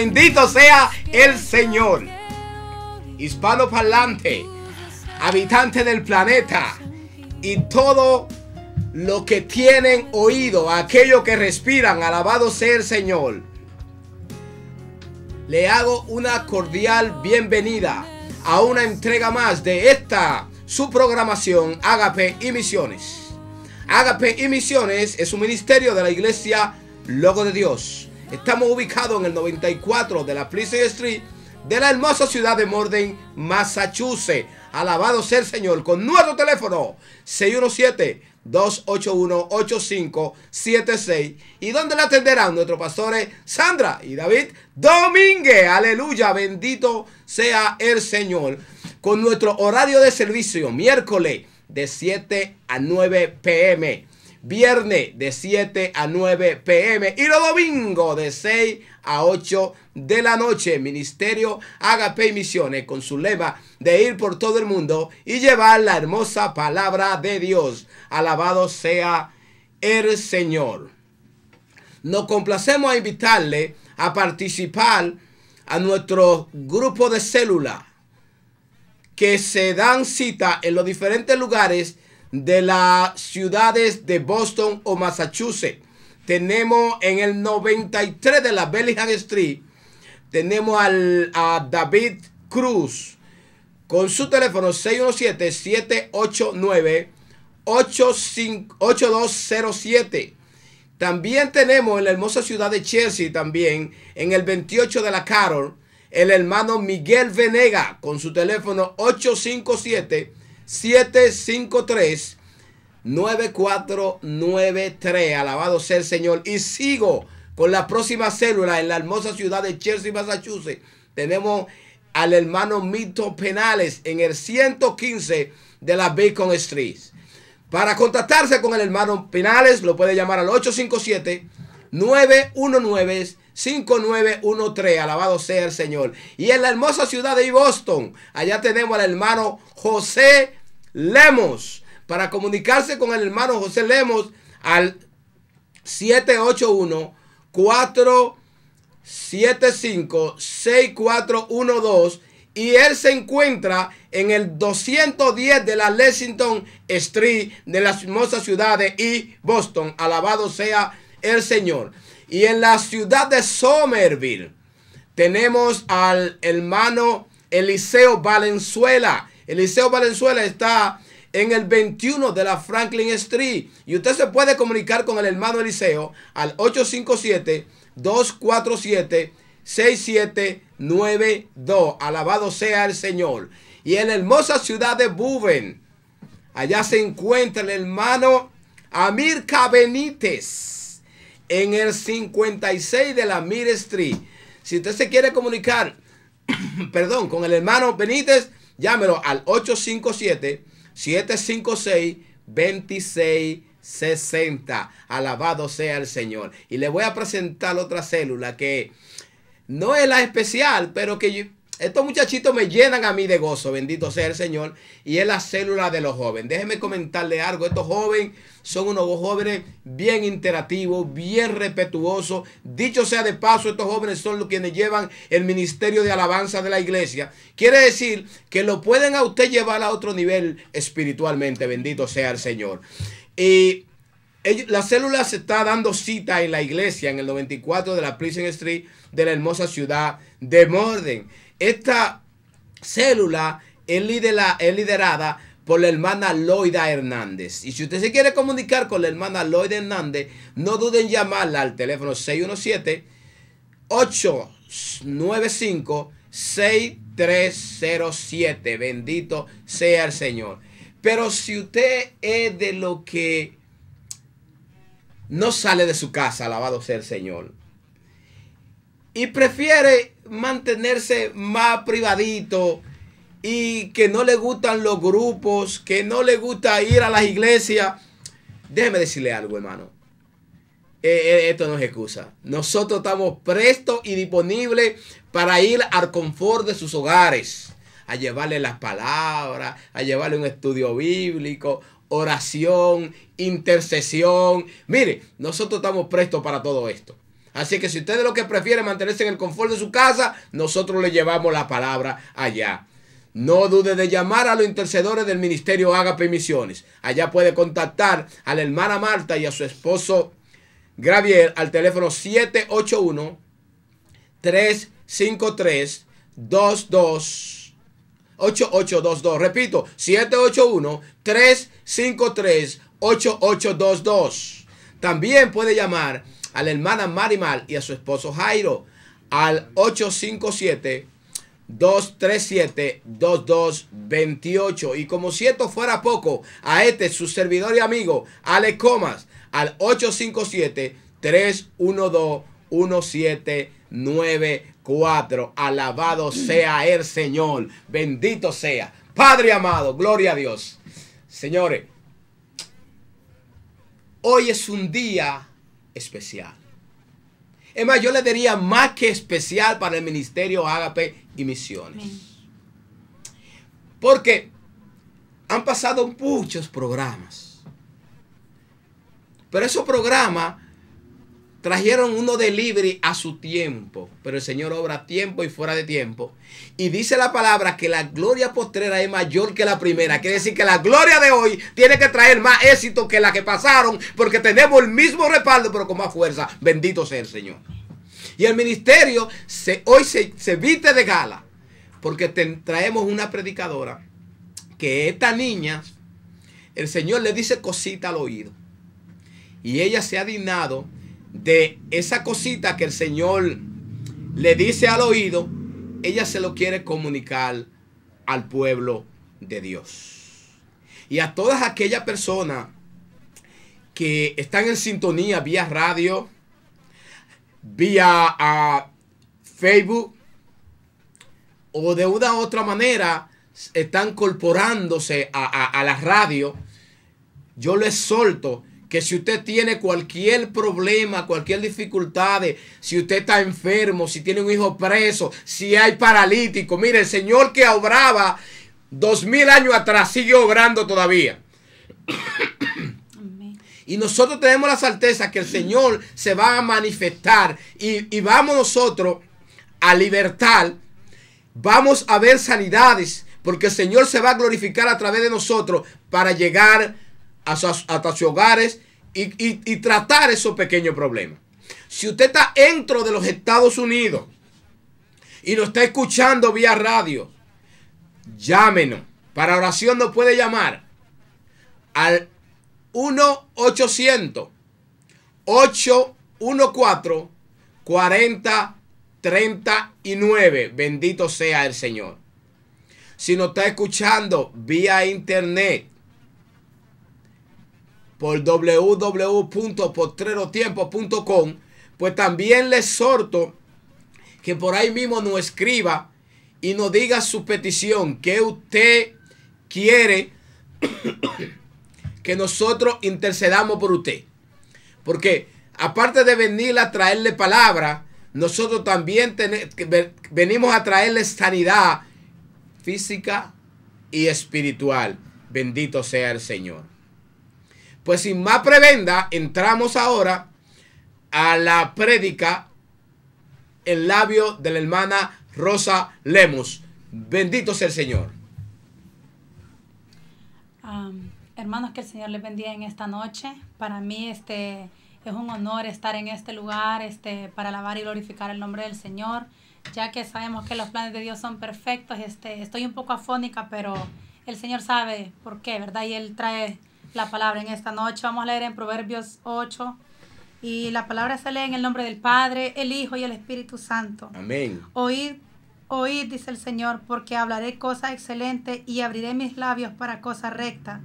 Bendito sea el Señor. Hispano parlante, habitante del planeta y todo lo que tienen oído, aquello que respiran, alabado sea el Señor. Le hago una cordial bienvenida a una entrega más de esta su programación Agape y Misiones. Agape y Misiones es un ministerio de la Iglesia Logo de Dios Estamos ubicados en el 94 de la Pleasant Street de la hermosa ciudad de Morden, Massachusetts. Alabado sea el Señor con nuestro teléfono 617-281-8576 y donde la atenderán nuestros pastores Sandra y David Domínguez. Aleluya, bendito sea el Señor. Con nuestro horario de servicio miércoles de 7 a 9 pm Viernes de 7 a 9 pm y los domingos de 6 a 8 de la noche. Ministerio Agape y Misiones con su lema de ir por todo el mundo y llevar la hermosa palabra de Dios. Alabado sea el Señor. Nos complacemos a invitarle a participar a nuestro grupo de célula que se dan cita en los diferentes lugares de las ciudades de Boston o Massachusetts. Tenemos en el 93 de la Bellingham Street, tenemos al, a David Cruz con su teléfono 617-789-8207. También tenemos en la hermosa ciudad de Chelsea, también en el 28 de la Carol, el hermano Miguel Venega con su teléfono 857 753 9493. Alabado sea el Señor. Y sigo con la próxima célula en la hermosa ciudad de Chelsea, Massachusetts. Tenemos al hermano Mito Penales en el 115 de la Bacon Street. Para contactarse con el hermano Penales, lo puede llamar al 857-919-5913. Alabado sea el Señor. Y en la hermosa ciudad de Boston, allá tenemos al hermano José Lemos. Para comunicarse con el hermano José Lemos al 781 475 6412 y él se encuentra en el 210 de la Lexington Street de las hermosas ciudades y Boston. Alabado sea el Señor. Y en la ciudad de Somerville tenemos al hermano Eliseo Valenzuela Eliseo Valenzuela está en el 21 de la Franklin Street. Y usted se puede comunicar con el hermano Eliseo al 857-247-6792. Alabado sea el Señor. Y en la hermosa ciudad de Buben, allá se encuentra el hermano Amirka Benítez en el 56 de la Mir Street. Si usted se quiere comunicar, perdón, con el hermano Benítez, Llámelo al 857-756-2660. Alabado sea el Señor. Y le voy a presentar otra célula que no es la especial, pero que yo estos muchachitos me llenan a mí de gozo, bendito sea el Señor, y es la célula de los jóvenes. Déjenme comentarle algo, estos jóvenes son unos jóvenes bien interactivos, bien respetuosos. Dicho sea de paso, estos jóvenes son los quienes llevan el ministerio de alabanza de la iglesia. Quiere decir que lo pueden a usted llevar a otro nivel espiritualmente, bendito sea el Señor. Y la célula se está dando cita en la iglesia en el 94 de la Prison Street de la hermosa ciudad de Morden. Esta célula es, liderada por la hermana Loida Hernández. Y si usted se quiere comunicar con la hermana Loida Hernández, no duden en llamarla al teléfono 617-895-6307. Bendito sea el Señor. Pero si usted es de lo que no sale de su casa, alabado sea el Señor, y prefiere mantenerse más privadito y que no le gustan los grupos, que no le gusta ir a las iglesias. Déjeme decirle algo, hermano. Eh, eh, esto no es excusa. Nosotros estamos prestos y disponibles para ir al confort de sus hogares, a llevarle las palabras, a llevarle un estudio bíblico, oración, intercesión. Mire, nosotros estamos prestos para todo esto. Así que si ustedes lo que prefieren mantenerse en el confort de su casa, nosotros le llevamos la palabra allá. No dude de llamar a los intercedores del Ministerio Haga Misiones. Allá puede contactar a la hermana Marta y a su esposo Gravier al teléfono 781 353 22 8822. Repito, 781 353 8822. También puede llamar a la hermana Marimal y a su esposo Jairo al 857 237 2228 y como si esto fuera poco a este su servidor y amigo Alex Comas al 857 312 1794 alabado sea el Señor bendito sea Padre amado gloria a Dios señores hoy es un día especial. Es más, yo le diría más que especial para el ministerio Agape y Misiones. Porque han pasado muchos programas. Pero esos programas Trajeron uno delivery a su tiempo, pero el Señor obra tiempo y fuera de tiempo. Y dice la palabra que la gloria postrera es mayor que la primera. Quiere decir que la gloria de hoy tiene que traer más éxito que la que pasaron, porque tenemos el mismo respaldo, pero con más fuerza. Bendito sea el Señor. Y el ministerio se, hoy se, se viste de gala, porque traemos una predicadora que esta niña, el Señor le dice cosita al oído. Y ella se ha dignado de esa cosita que el Señor le dice al oído, ella se lo quiere comunicar al pueblo de Dios. Y a todas aquellas personas que están en sintonía vía radio, vía a ah, Facebook o de una u otra manera están incorporándose a, la radio, yo les solto que si usted tiene cualquier problema, cualquier dificultad, si usted está enfermo, si tiene un hijo preso, si hay paralítico, mire, el Señor que obraba dos mil años atrás sigue obrando todavía. Y nosotros tenemos la certeza que el Señor se va a manifestar y, vamos nosotros a libertar, vamos a ver sanidades, porque el Señor se va a glorificar a través de nosotros para llegar a hasta sus hogares y, tratar esos pequeños problemas. Si usted está dentro de los Estados Unidos y lo está escuchando vía radio, llámenos. Para oración no puede llamar al 1-800-814-4039. Bendito sea el Señor. Si nos está escuchando vía internet, por www.potrerotiempo.com pues también le exhorto que por ahí mismo nos escriba y nos diga su petición, que usted quiere que nosotros intercedamos por usted. Porque aparte de venir a traerle palabra, nosotros también venimos a traerle sanidad física y espiritual. Bendito sea el Señor. Pues sin más prebenda, entramos ahora a la prédica en labio de la hermana Rosa Lemos. Bendito sea el Señor. hermanos, que el Señor les bendiga en esta noche. Para mí este, es un honor estar en este lugar este, para alabar y glorificar el nombre del Señor, ya que sabemos que los planes de Dios son perfectos. Este, estoy un poco afónica, pero el Señor sabe por qué, ¿verdad? Y Él trae la palabra en esta noche. Vamos a leer en Proverbios 8. Y la palabra se lee en el nombre del Padre, el Hijo y el Espíritu Santo. Amén. Oíd, oíd, dice el Señor, porque hablaré cosa excelente y abriré mis labios para cosa recta,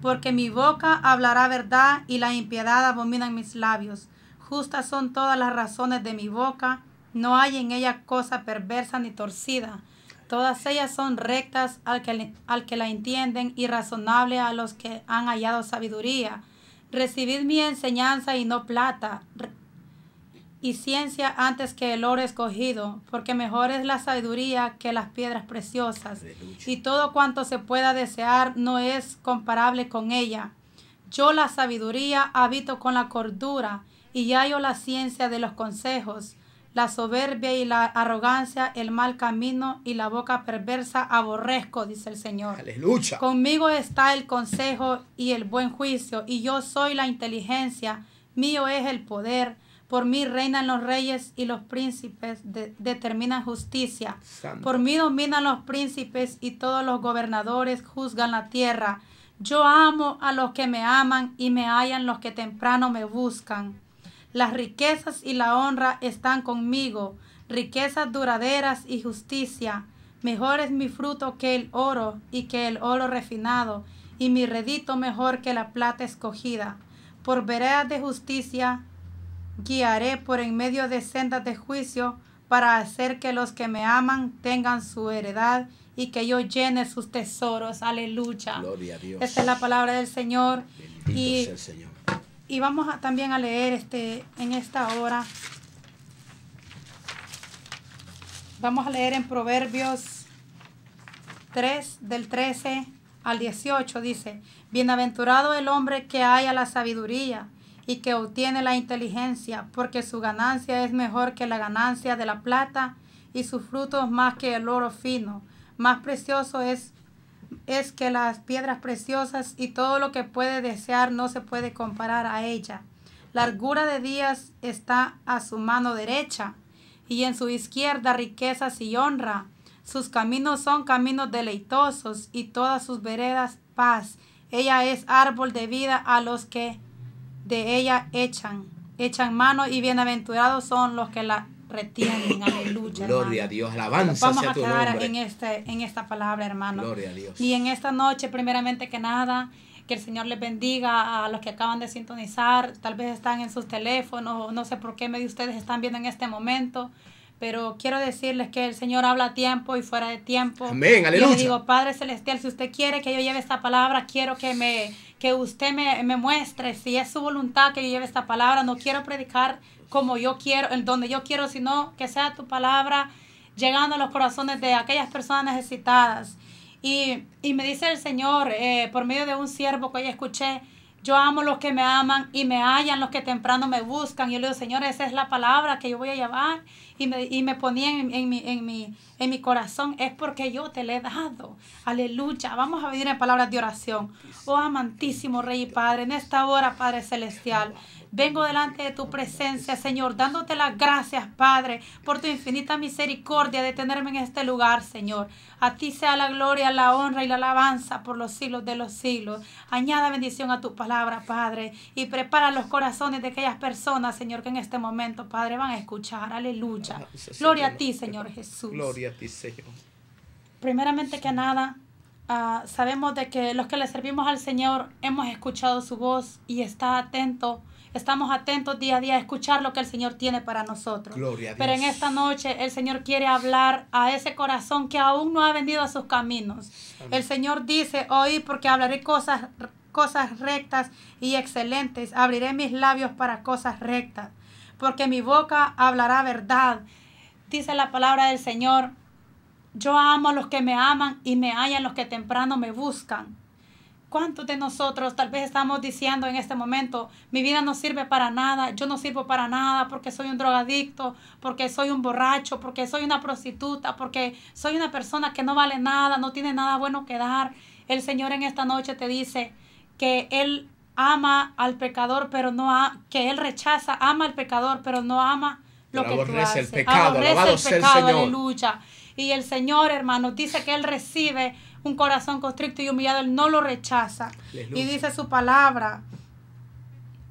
Porque mi boca hablará verdad y la impiedad abomina mis labios. Justas son todas las razones de mi boca, no hay en ella cosa perversa ni torcida. Todas ellas son rectas al que, la entienden y razonable a los que han hallado sabiduría. Recibid mi enseñanza y no plata, y ciencia antes que el oro escogido, porque mejor es la sabiduría que las piedras preciosas, y todo cuanto se pueda desear no es comparable con ella. Yo la sabiduría habito con la cordura, y hallo la ciencia de los consejos, la soberbia y la arrogancia, el mal camino y la boca perversa aborrezco, dice el Señor. Aleluya. Conmigo está el consejo y el buen juicio, y yo soy la inteligencia, mío es el poder. Por mí reinan los reyes y los príncipes determinan justicia. Por mí dominan los príncipes y todos los gobernadores juzgan la tierra. Yo amo a los que me aman y me hallan los que temprano me buscan. Las riquezas y la honra están conmigo, riquezas duraderas y justicia. Mejor es mi fruto que el oro y que el oro refinado, y mi redito mejor que la plata escogida. Por veredas de justicia guiaré por en medio de sendas de juicio para hacer que los que me aman tengan su heredad y que yo llene sus tesoros. Aleluya. Gloria a Dios. Esta es la palabra del Señor. Bendito y sea el Señor y vamos a, también a leer este, en esta hora. Vamos a leer en Proverbios 3, del 13 al 18. Dice, Bienaventurado el hombre que haya la sabiduría y que obtiene la inteligencia, porque su ganancia es mejor que la ganancia de la plata y sus frutos más que el oro fino. Más precioso es es que las piedras preciosas y todo lo que puede desear no se puede comparar a ella. Largura de días está a su mano derecha y en su izquierda riquezas y honra. Sus caminos son caminos deleitosos y todas sus veredas paz. Ella es árbol de vida a los que de ella echan, echan mano y bienaventurados son los que la retienen, aleluya. Gloria a Dios, alabanza Vamos a quedar En, este, en esta palabra, hermano. Gloria a Dios. Y en esta noche, primeramente que nada, que el Señor les bendiga a los que acaban de sintonizar, tal vez están en sus teléfonos, no sé por qué medio ustedes están viendo en este momento, pero quiero decirles que el Señor habla a tiempo y fuera de tiempo. Amén, aleluya. Yo le digo, Padre Celestial, si usted quiere que yo lleve esta palabra, quiero que me que usted me, me muestre si es su voluntad que yo lleve esta palabra, no quiero predicar como yo quiero, en donde yo quiero, sino que sea tu palabra llegando a los corazones de aquellas personas necesitadas. Y, y me dice el Señor, eh, por medio de un siervo que yo escuché, yo amo los que me aman y me hallan los que temprano me buscan. Y yo le digo, Señor, esa es la palabra que yo voy a llevar y me, ponía en, mi, en, mi, en mi corazón, es porque yo te le he dado. Aleluya. Vamos a venir en palabras de oración. Oh amantísimo Rey y Padre, en esta hora, Padre Celestial. Vengo delante de tu presencia, Señor, dándote las gracias, Padre, por tu infinita misericordia de tenerme en este lugar, Señor. A ti sea la gloria, la honra y la alabanza por los siglos de los siglos. Añada bendición a tu palabra, Padre, y prepara los corazones de aquellas personas, Señor, que en este momento, Padre, van a escuchar. Aleluya. Gloria a ti, Señor Jesús. Gloria a ti, Señor. Primeramente que nada, ah, sabemos de que los que le servimos al Señor hemos escuchado su voz y está atento. Estamos atentos día a día a escuchar lo que el Señor tiene para nosotros. Pero en esta noche el Señor quiere hablar a ese corazón que aún no ha venido a sus caminos. El Señor dice, hoy porque hablaré cosas, cosas rectas y excelentes. Abriré mis labios para cosas rectas porque mi boca hablará verdad. Dice la palabra del Señor, yo amo a los que me aman y me hallan los que temprano me buscan. ¿Cuántos de nosotros tal vez estamos diciendo en este momento, mi vida no sirve para nada, yo no sirvo para nada porque soy un drogadicto, porque soy un borracho, porque soy una prostituta, porque soy una persona que no vale nada, no tiene nada bueno que dar? El Señor en esta noche te dice que Él ama al pecador, pero no a, que él rechaza, ama al pecador, pero no ama lo que tú haces. El pecado, aborrece el pecado, el Señor. aleluya. Y el Señor, hermano, dice que él recibe un corazón constricto y humillado, él no lo rechaza. Y dice su palabra,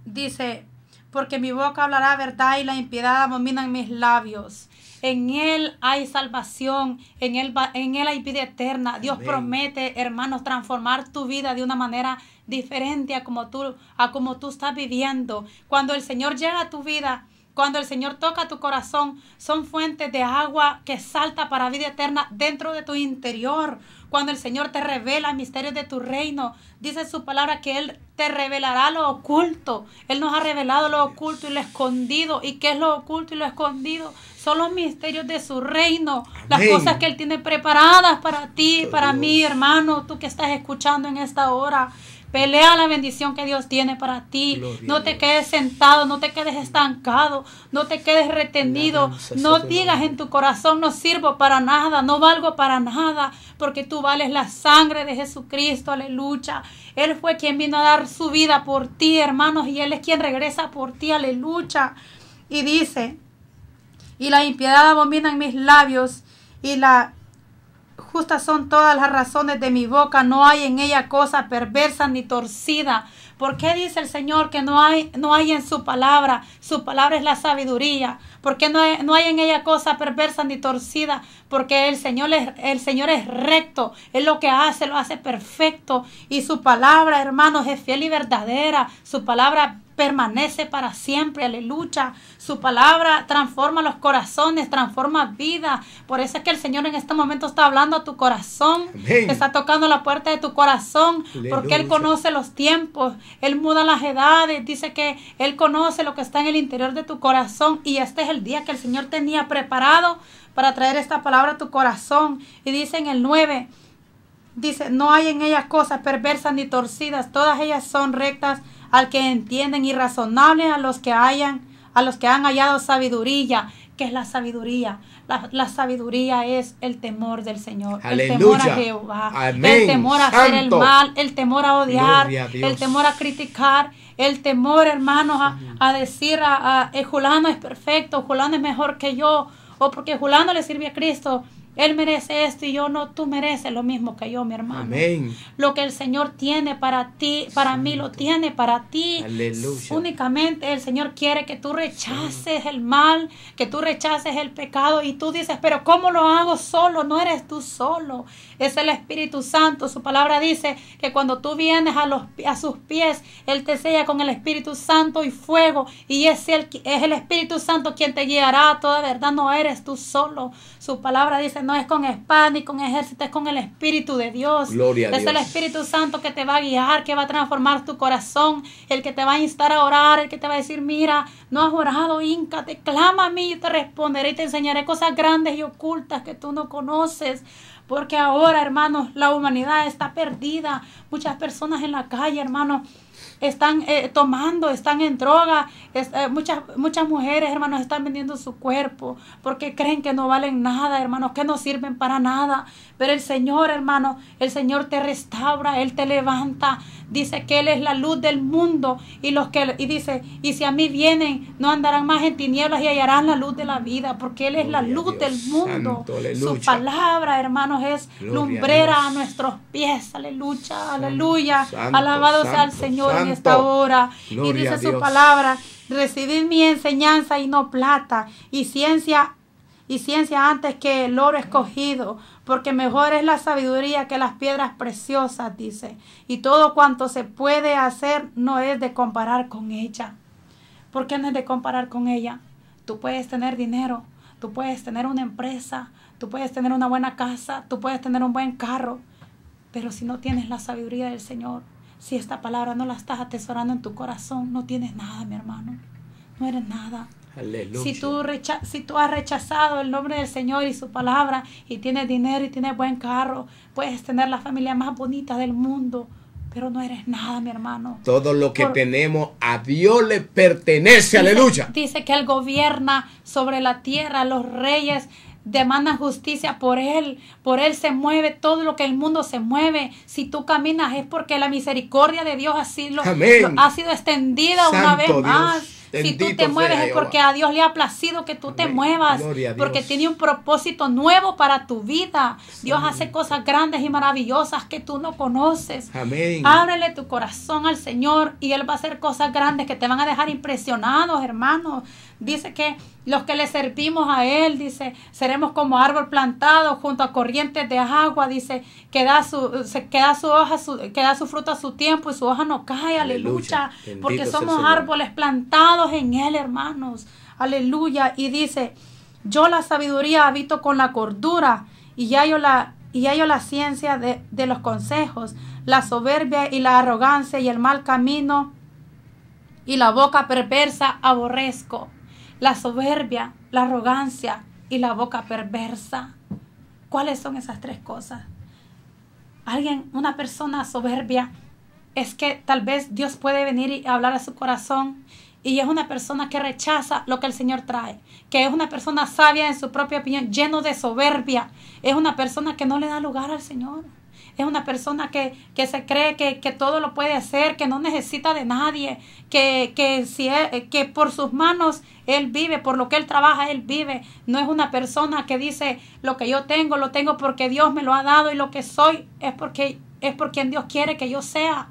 dice, porque mi boca hablará verdad y la impiedad abominan mis labios. En Él hay salvación, en Él, en él hay vida eterna. Dios promete, hermanos, transformar tu vida de una manera diferente a como, tú, a como tú estás viviendo. Cuando el Señor llega a tu vida, cuando el Señor toca tu corazón, son fuentes de agua que salta para vida eterna dentro de tu interior. Cuando el Señor te revela misterios de tu reino, dice su palabra que Él te revelará lo oculto. Él nos ha revelado lo oculto y lo escondido. ¿Y qué es lo oculto y lo escondido? son los misterios de su reino, las cosas que Él tiene preparadas para ti, para mí, hermano, tú que estás escuchando en esta hora. Pelea la bendición que Dios tiene para ti. no te quedes sentado, no te quedes estancado, no te quedes retenido. No digas en tu corazón, no sirvo para nada, no valgo para nada, porque tú vales la sangre de Jesucristo, aleluya. Él fue quien vino a dar su vida por ti, hermanos, y Él es quien regresa por ti, aleluya. Y dice, y la impiedad abominan mis labios, y la justas son todas las razones de mi boca, no hay en ella cosa perversa ni torcida. ¿Por qué dice el Señor que no hay, no hay en su palabra? Su palabra es la sabiduría. ¿Por qué no hay, en ella cosa perversa ni torcida? Porque el Señor, es, el Señor es recto. lo que hace, lo hace perfecto. Y su palabra, hermanos, es fiel y verdadera. Su palabra permanece para siempre, aleluya. Su palabra transforma los corazones, transforma vida. Por eso es que el Señor en este momento está hablando a tu corazón, está tocando la puerta de tu corazón, porque Él conoce los tiempos, Él muda las edades, dice que Él conoce lo que está en el interior de tu corazón y este es el día que el Señor tenía preparado para traer esta palabra a tu corazón. Y dice en el 9. Dice, no hay en ellas cosas perversas ni torcidas, todas ellas son rectas al que entienden y razonable a los que hayan, a los que han hallado sabiduría. que es la sabiduría? La, sabiduría es el temor del Señor, el temor a Jehová, el temor a hacer el mal, el temor a odiar, el temor a criticar, el temor, hermanos, a, decir a, eh, Julano es perfecto, Julano es mejor que yo, o porque Julano le sirve a Cristo, él merece esto y yo no, tú mereces lo mismo que yo, mi hermano. Amén. Lo que el Señor tiene para ti, para mí lo tiene para ti. Aleluya. Únicamente el Señor quiere que tú rechaces el mal, que tú rechaces el pecado y tú dices, pero ¿cómo lo hago solo? No eres tú solo. Es el Espíritu Santo. Su palabra dice que cuando tú vienes a, los, a sus pies, Él te sella con el Espíritu Santo y fuego. Y es el, es el Espíritu Santo quien te guiará a toda verdad. No eres tú solo. Su palabra dice no es con espada ni con ejército, es con el Espíritu de Dios. es el Espíritu Santo que te va a guiar, que va a transformar tu corazón, el que te va a instar a orar, el que te va a decir, mira, no has orado, Inca, te clama a mí, y te responderé y te enseñaré cosas grandes y ocultas que tú no conoces. Porque ahora, hermanos, la humanidad está perdida. Muchas personas en la calle, hermanos están eh, tomando, están en droga, eh, muchas, muchas mujeres, hermanos, están vendiendo su cuerpo porque creen que no valen nada, hermanos, que no sirven para nada, pero el Señor, hermano, el Señor te restaura, Él te levanta. Dice que Él es la luz del mundo. Y los que, y dice, y si a mí vienen, no andarán más en tinieblas y hallarán la luz de la vida, porque Él es la luz del mundo. Su palabra, hermanos, es lumbrera a, nuestros pies. Aleluya, aleluya. Alabado sea el Señor en esta hora. y dice su palabra. Recibid mi enseñanza y no plata, y ciencia y ciencia antes que el oro escogido, porque mejor es la sabiduría que las piedras preciosas, dice, y todo cuanto se puede hacer no es de comparar con ella. ¿Por qué no es de comparar con ella? Tú puedes tener dinero, tú puedes tener una empresa, tú puedes tener una buena casa, tú puedes tener un buen carro, pero si no tienes la sabiduría del Señor, si esta palabra no la estás atesorando en tu corazón, no tienes nada, mi hermano, no eres nada. Si tú, si tú has rechazado el nombre del Señor y su palabra y tienes dinero y tienes buen carro, puedes tener la familia más bonita del mundo, pero no eres nada, mi hermano. Todo lo que tenemos a Dios le pertenece, aleluya. Dice que Él gobierna sobre la tierra, los reyes demandan justicia por Él. Por Él se mueve todo lo que el mundo se mueve. Si tú caminas es porque la misericordia de Dios ha sido, ha sido extendida una vez más si tú te mueves es porque a Dios le ha placido que tú te muevas, porque tiene un propósito nuevo para tu vida. Dios hace cosas grandes y maravillosas que tú no conoces. Amén. Ábrele tu corazón al Señor y Él va a hacer cosas grandes que te van a dejar impresionados, hermanos. Dice que los que le servimos a Él, dice, seremos como árbol plantado junto a corrientes de agua, dice, que da su, fruta su hoja, su, su fruto a su tiempo y su hoja no cae, aleluya. porque somos árboles plantados en Él, hermanos. Aleluya. Y dice, yo la sabiduría habito con la cordura y ya yo la, y yo la ciencia de, de los consejos, la soberbia y la arrogancia y el mal camino y la boca perversa aborrezco. La soberbia, la arrogancia y la boca perversa. ¿Cuáles son esas tres cosas? Alguien, una persona soberbia, es que tal vez Dios puede venir y hablar a su corazón y es una persona que rechaza lo que el Señor trae, que es una persona sabia en su propia opinión, lleno de soberbia, es una persona que no le da lugar al Señor, es una persona que, que se cree que, todo lo puede hacer, que no necesita de nadie, que, que, si eh, que por sus manos Él vive, por lo que Él trabaja Él vive, no es una persona que dice lo que yo tengo, lo tengo porque Dios me lo ha dado y lo que soy es porque es por quien Dios quiere que yo sea.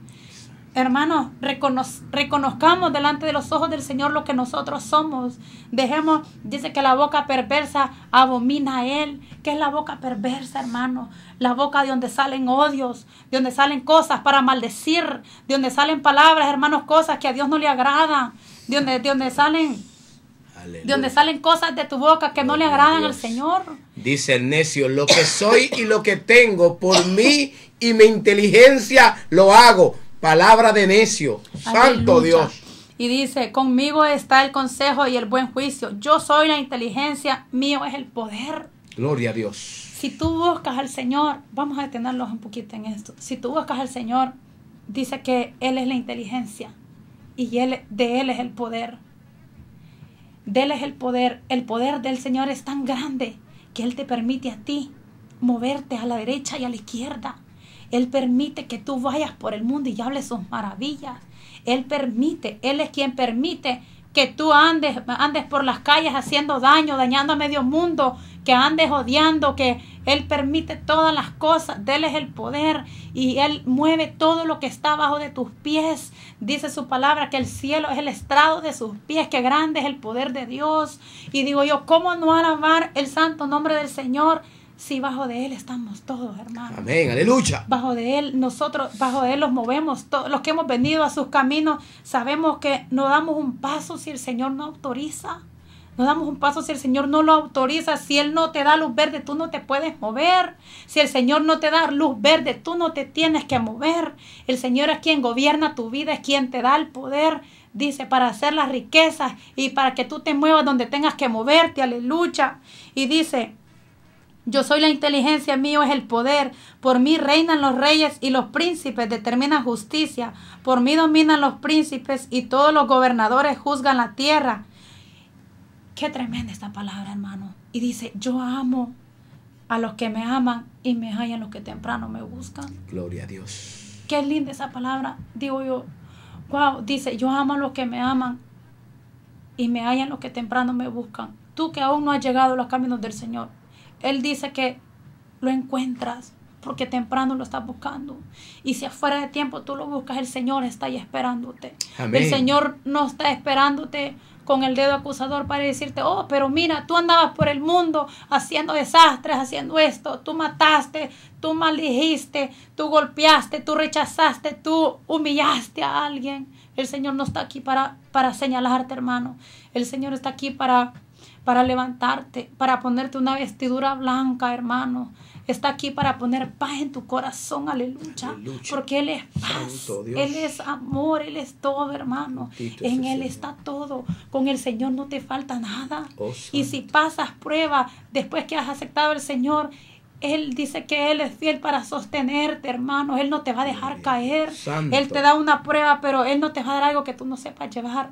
Hermanos, reconozcamos delante de los ojos del Señor lo que nosotros somos. Dejemos, dice que la boca perversa abomina a Él. ¿Qué es la boca perversa, hermano? La boca de donde salen odios, de donde salen cosas para maldecir, de donde salen palabras, hermanos, cosas que a Dios no le agradan, de donde, de salen donde salen cosas de tu boca que no le agradan al Señor. Dice el necio, lo que soy y lo que tengo por mí y mi inteligencia lo hago, Palabra de necio. Santo Dios. Y dice, conmigo está el consejo y el buen juicio. Yo soy la inteligencia, mío es el poder. Gloria a Dios. Si tú buscas al Señor, vamos a detenerlos un poquito en esto. Si tú buscas al Señor, dice que Él es la inteligencia y de Él es el poder. De Él es el poder. El poder del Señor es tan grande que Él te permite a ti moverte a la derecha y a la izquierda él permite que tú vayas por el mundo y hables sus maravillas. Él permite, Él es quien permite que tú andes, andes por las calles haciendo daño, dañando a medio mundo, que andes odiando, que Él permite todas las cosas, déles Él es el poder y Él mueve todo lo que está bajo de tus pies. Dice su palabra que el cielo es el estrado de sus pies, que grande es el poder de Dios. Y digo yo, ¿cómo no alabar el santo nombre del Señor? Sí, bajo de Él estamos todos, hermano. Amén, aleluya. Bajo de Él, nosotros, bajo de Él los movemos, todos los que hemos venido a sus caminos, sabemos que no damos un paso si el Señor no autoriza. No damos un paso si el Señor no lo autoriza, si Él no te da luz verde, tú no te puedes mover. Si el Señor no te da luz verde, tú no te tienes que mover. El Señor es quien gobierna tu vida, es quien te da el poder dice, para hacer las riquezas y para que tú te muevas donde tengas que moverte, aleluya. Y dice, yo soy la inteligencia, mío es el poder. Por mí reinan los reyes y los príncipes, determinan justicia. Por mí dominan los príncipes y todos los gobernadores juzgan la tierra. Qué tremenda esta palabra, hermano. Y dice, yo amo a los que me aman y me hallan los que temprano me buscan. Gloria a Dios. Qué linda esa palabra, digo yo. Wow, dice, yo amo a los que me aman y me hallan los que temprano me buscan. Tú que aún no has llegado a los caminos del Señor, él dice que lo encuentras porque temprano lo estás buscando. Y si afuera de tiempo tú lo buscas, el Señor está ahí esperándote. El Señor no está esperándote con el dedo acusador para decirte, oh, pero mira, tú andabas por el mundo haciendo desastres, haciendo esto, tú mataste, tú maldijiste, tú golpeaste, tú rechazaste, tú humillaste a alguien. El Señor no está aquí para, para señalarte, hermano. El Señor está aquí para para levantarte, para ponerte una vestidura blanca, hermano. Está aquí para poner paz en tu corazón, aleluya. Porque Él es paz, Él es amor, Él es todo, hermano. en Él está todo. Con el Señor no te falta nada. Oh, y si pasas prueba, después que has aceptado al Señor, él dice que Él es fiel para sostenerte, hermano. Él no te va a dejar caer. Él te da una prueba, pero Él no te va a dar algo que tú no sepas llevar.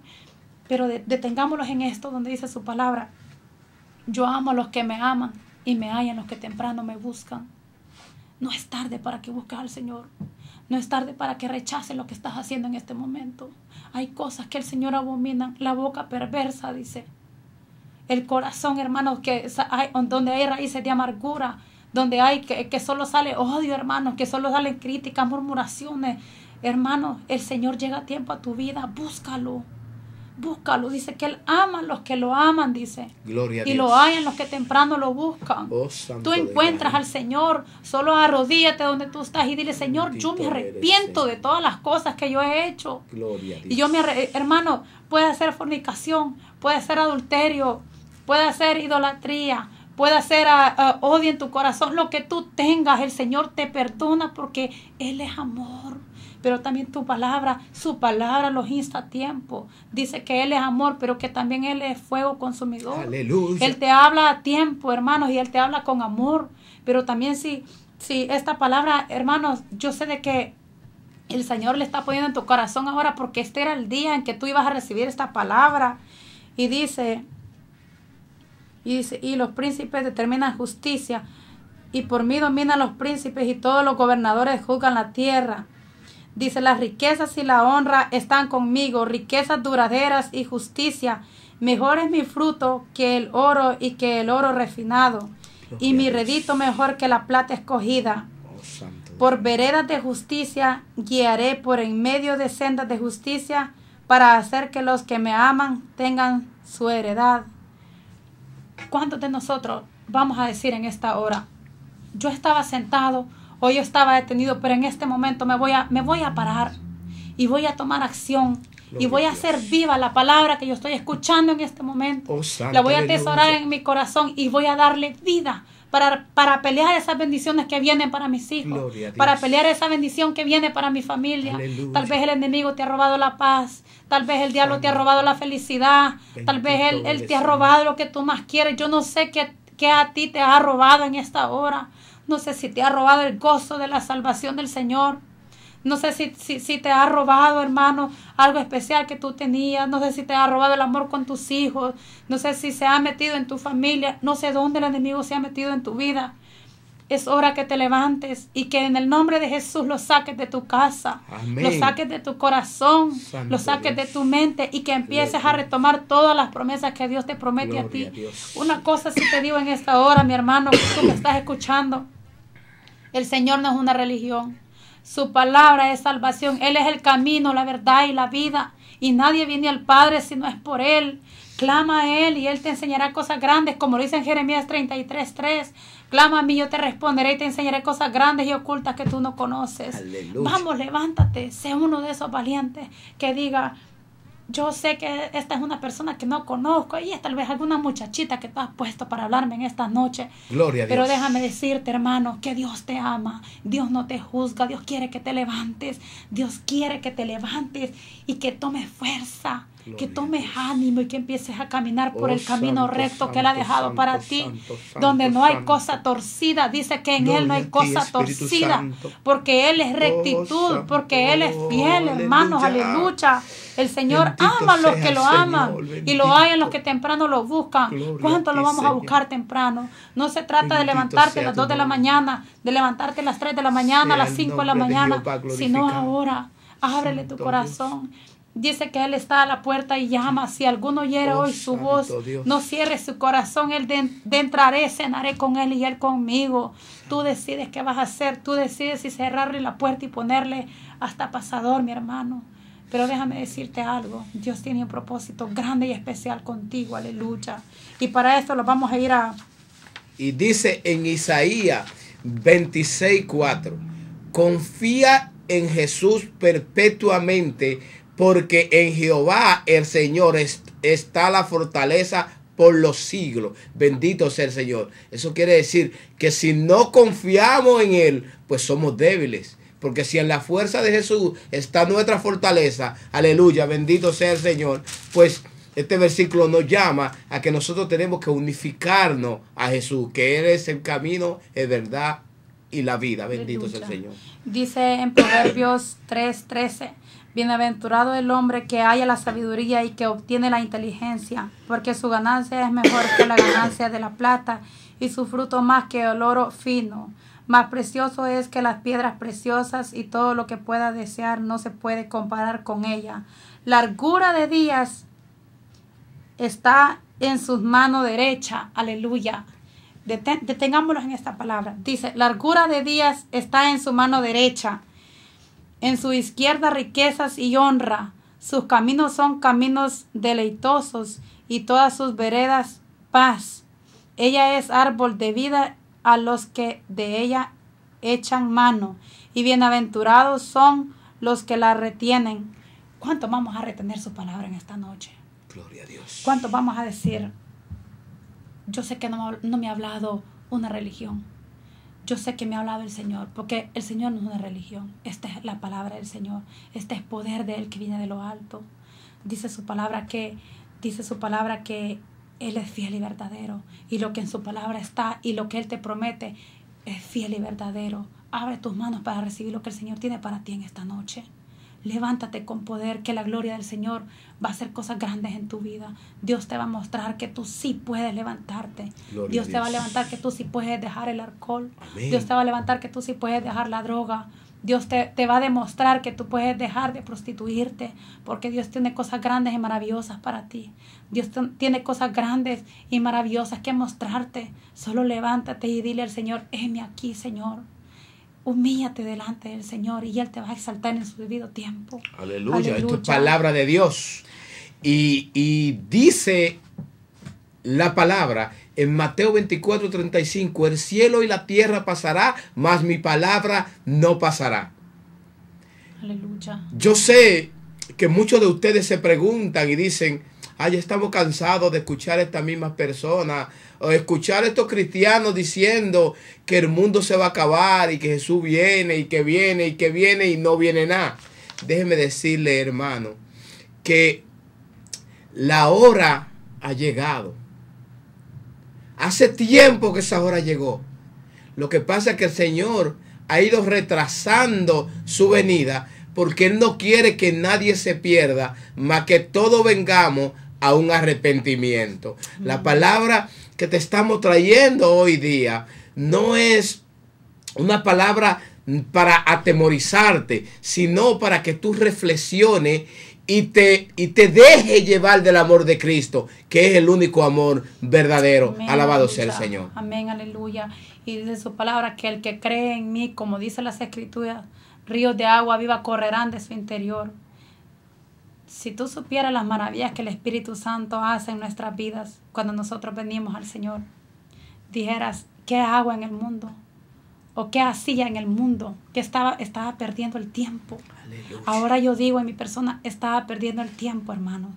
Pero detengámonos en esto donde dice su palabra. Yo amo a los que me aman y me hallan los que temprano me buscan. No es tarde para que busques al Señor. No es tarde para que rechaces lo que estás haciendo en este momento. Hay cosas que el Señor abomina. La boca perversa, dice. El corazón, hermanos, que donde hay raíces de amargura, donde hay que, solo sale odio, hermanos, que solo salen críticas, murmuraciones. Hermanos, el Señor llega a tiempo a tu vida. Búscalo búscalo. Dice que Él ama a los que lo aman, dice. y lo hay en los que temprano lo buscan. Oh, tú encuentras al Señor, solo arrodíllate donde tú estás y dile, Señor, yo me arrepiento de todas las cosas que yo he hecho. Gloria a Dios. Y yo me hermano, puede ser fornicación, puede ser adulterio, puede ser idolatría. Puede ser ah, ah, odio en tu corazón, lo que tú tengas, el Señor te perdona porque Él es amor pero también tu palabra, su palabra los insta a tiempo. Dice que Él es amor, pero que también Él es fuego consumidor. Aleluya. Él te habla a tiempo, hermanos, y Él te habla con amor. Pero también si, si esta palabra, hermanos, yo sé de que el Señor le está poniendo en tu corazón ahora porque este era el día en que tú ibas a recibir esta palabra. Y dice, y, dice, y los príncipes determinan justicia, y por mí dominan los príncipes y todos los gobernadores juzgan la tierra. Dice, las riquezas y la honra están conmigo, riquezas duraderas y justicia. Mejor es mi fruto que el oro y que el oro refinado, y mi redito mejor que la plata escogida. Oh, por veredas de justicia guiaré por en medio de sendas de justicia para hacer que los que me aman tengan su heredad. ¿Cuántos de nosotros vamos a decir en esta hora? Yo estaba sentado Hoy yo estaba detenido, pero en este momento me voy a, me voy a parar y voy a tomar acción. y voy a hacer viva la palabra que yo estoy escuchando en este momento. Oh, la voy a atesorar en mi corazón y voy a darle vida para, para pelear esas bendiciones que vienen para mis hijos. Para pelear esa bendición que viene para mi familia. Tal vez el enemigo te ha robado la paz. Tal vez el diablo te ha robado la felicidad. tal vez él, te ha robado lo que tú más quieres. Yo no sé qué, qué a ti te ha robado en esta hora. No sé si te ha robado el gozo de la salvación del Señor. No sé si, si, te ha robado, hermano, algo especial que tú tenías. No sé si te ha robado el amor con tus hijos. No sé si se ha metido en tu familia. No sé dónde el enemigo se ha metido en tu vida. Es hora que te levantes y que en el nombre de Jesús lo saques de tu casa, lo saques de tu corazón, lo saques de tu mente y que empieces a retomar todas las promesas que Dios te promete a ti. Una cosa sí te digo en esta hora, mi hermano, que tú me estás escuchando. El Señor no es una religión. Su palabra es salvación. Él es el camino, la verdad y la vida. Y nadie viene al Padre si no es por Él. Clama a Él y Él te enseñará cosas grandes, como lo dice en Jeremías 33.3. Clama a mí, yo te responderé y te enseñaré cosas grandes y ocultas que tú no conoces. Vamos, levántate, sé uno de esos valientes que diga, yo sé que esta es una persona que no conozco y es tal vez alguna muchachita que te has puesto para hablarme en esta noche. Gloria a Dios. Pero déjame decirte, hermano, que Dios te ama, Dios no te juzga, Dios quiere que te levantes, Dios quiere que te levantes y que tomes fuerza que tomes ánimo y que empieces a caminar por el oh, camino recto que Él ha dejado para ti, donde no hay cosa torcida. Dice que en Él no hay cosa torcida, porque Él es rectitud, oh, porque Él es fiel, oh, hermanos, aleluya. El Señor ama a los que lo aman y lo hay en los que temprano lo buscan. ¿Cuánto lo vamos a buscar temprano? No se trata de levantarte a las 2 de la mañana, de levantarte a las 3 de la mañana, a las 5 de la mañana, sino ahora. Ábrele tu corazón. Dice que Él está a la puerta y llama. Si alguno oyere oh, hoy su voz, no cierre su corazón. Él de, entraré, cenaré con Él y Él conmigo. Tú decides qué vas a hacer. Tú decides si cerrarle la puerta y ponerle hasta pasador, mi hermano. Pero déjame decirte algo. Dios tiene un propósito grande y especial contigo. Aleluya. Y para esto lo vamos a ir a... Y dice en Isaías ...26.4... Confía en Jesús perpetuamente porque en Jehová el Señor está la fortaleza por los siglos. Bendito sea el Señor. Eso quiere decir que si no confiamos en Él, pues somos débiles. Porque si en la fuerza de Jesús está nuestra fortaleza, aleluya, bendito sea el Señor, pues este versículo nos llama a que nosotros tenemos que unificarnos a Jesús, que Él es el camino, es verdad y la vida. Bendito sea el Señor. Dice en Proverbios 3:13 Bienaventurado el hombre que haya la sabiduría y que obtiene la inteligencia, porque su ganancia es mejor que la ganancia de la plata y su fruto más que el oro fino. Más precioso es que las piedras preciosas y todo lo que pueda desear no se puede comparar con ella. Largura de días está en su mano derecha. Aleluya. detengámoslo detengámonos en esta palabra. Dice, largura de días está en su mano derecha en su izquierda riquezas y honra. Sus caminos son caminos deleitosos y todas sus veredas paz. Ella es árbol de vida a los que de ella echan mano y bienaventurados son los que la retienen. ¿Cuánto vamos a retener su palabra en esta noche? Gloria a Dios. ¿Cuánto vamos a decir? Yo sé que no, no me ha hablado una religión yo sé que me ha hablado el Señor, porque el Señor no es una religión, esta es la palabra del Señor, este es poder de Él que viene de lo alto. Dice su palabra que, dice su palabra que Él es fiel y verdadero, y lo que en su palabra está y lo que Él te promete es fiel y verdadero. Abre tus manos para recibir lo que el Señor tiene para ti en esta noche levántate con poder, que la gloria del Señor va a hacer cosas grandes en tu vida. Dios te va a mostrar que tú sí puedes levantarte. Dios, te va a levantar que tú sí puedes dejar el alcohol. Dios te va a levantar que tú sí puedes dejar la droga. Dios te, te, va a demostrar que tú puedes dejar de prostituirte, porque Dios tiene cosas grandes y maravillosas para ti. Dios tiene cosas grandes y maravillosas que mostrarte. Solo levántate y dile al Señor, heme aquí, Señor humíllate delante del Señor y Él te va a exaltar en su debido tiempo. Aleluya, esto es palabra de Dios. Y, y, dice la palabra en Mateo 24, 35, el cielo y la tierra pasará, mas mi palabra no pasará. Aleluya. Yo sé que muchos de ustedes se preguntan y dicen, Ay, ah, estamos cansados de escuchar a estas mismas personas, o escuchar a estos cristianos diciendo que el mundo se va a acabar y que Jesús viene y que viene y que viene y no viene nada. Déjeme decirle, hermano, que la hora ha llegado. Hace tiempo que esa hora llegó. Lo que pasa es que el Señor ha ido retrasando su venida porque Él no quiere que nadie se pierda, más que todos vengamos a un arrepentimiento. La palabra que te estamos trayendo hoy día no es una palabra para atemorizarte, sino para que tú reflexiones y te, y te deje llevar del amor de Cristo, que es el único amor verdadero. Alabado sea el Señor. Amén, aleluya. Y dice su palabra, que el que cree en mí, como dice las escrituras, ríos de agua viva correrán de su interior. Si tú supieras las maravillas que el Espíritu Santo hace en nuestras vidas cuando nosotros venimos al Señor, dijeras, ¿qué hago en el mundo? ¿O qué hacía en el mundo? Que estaba, estaba perdiendo el tiempo. Ahora yo digo en mi persona, estaba perdiendo el tiempo, hermano.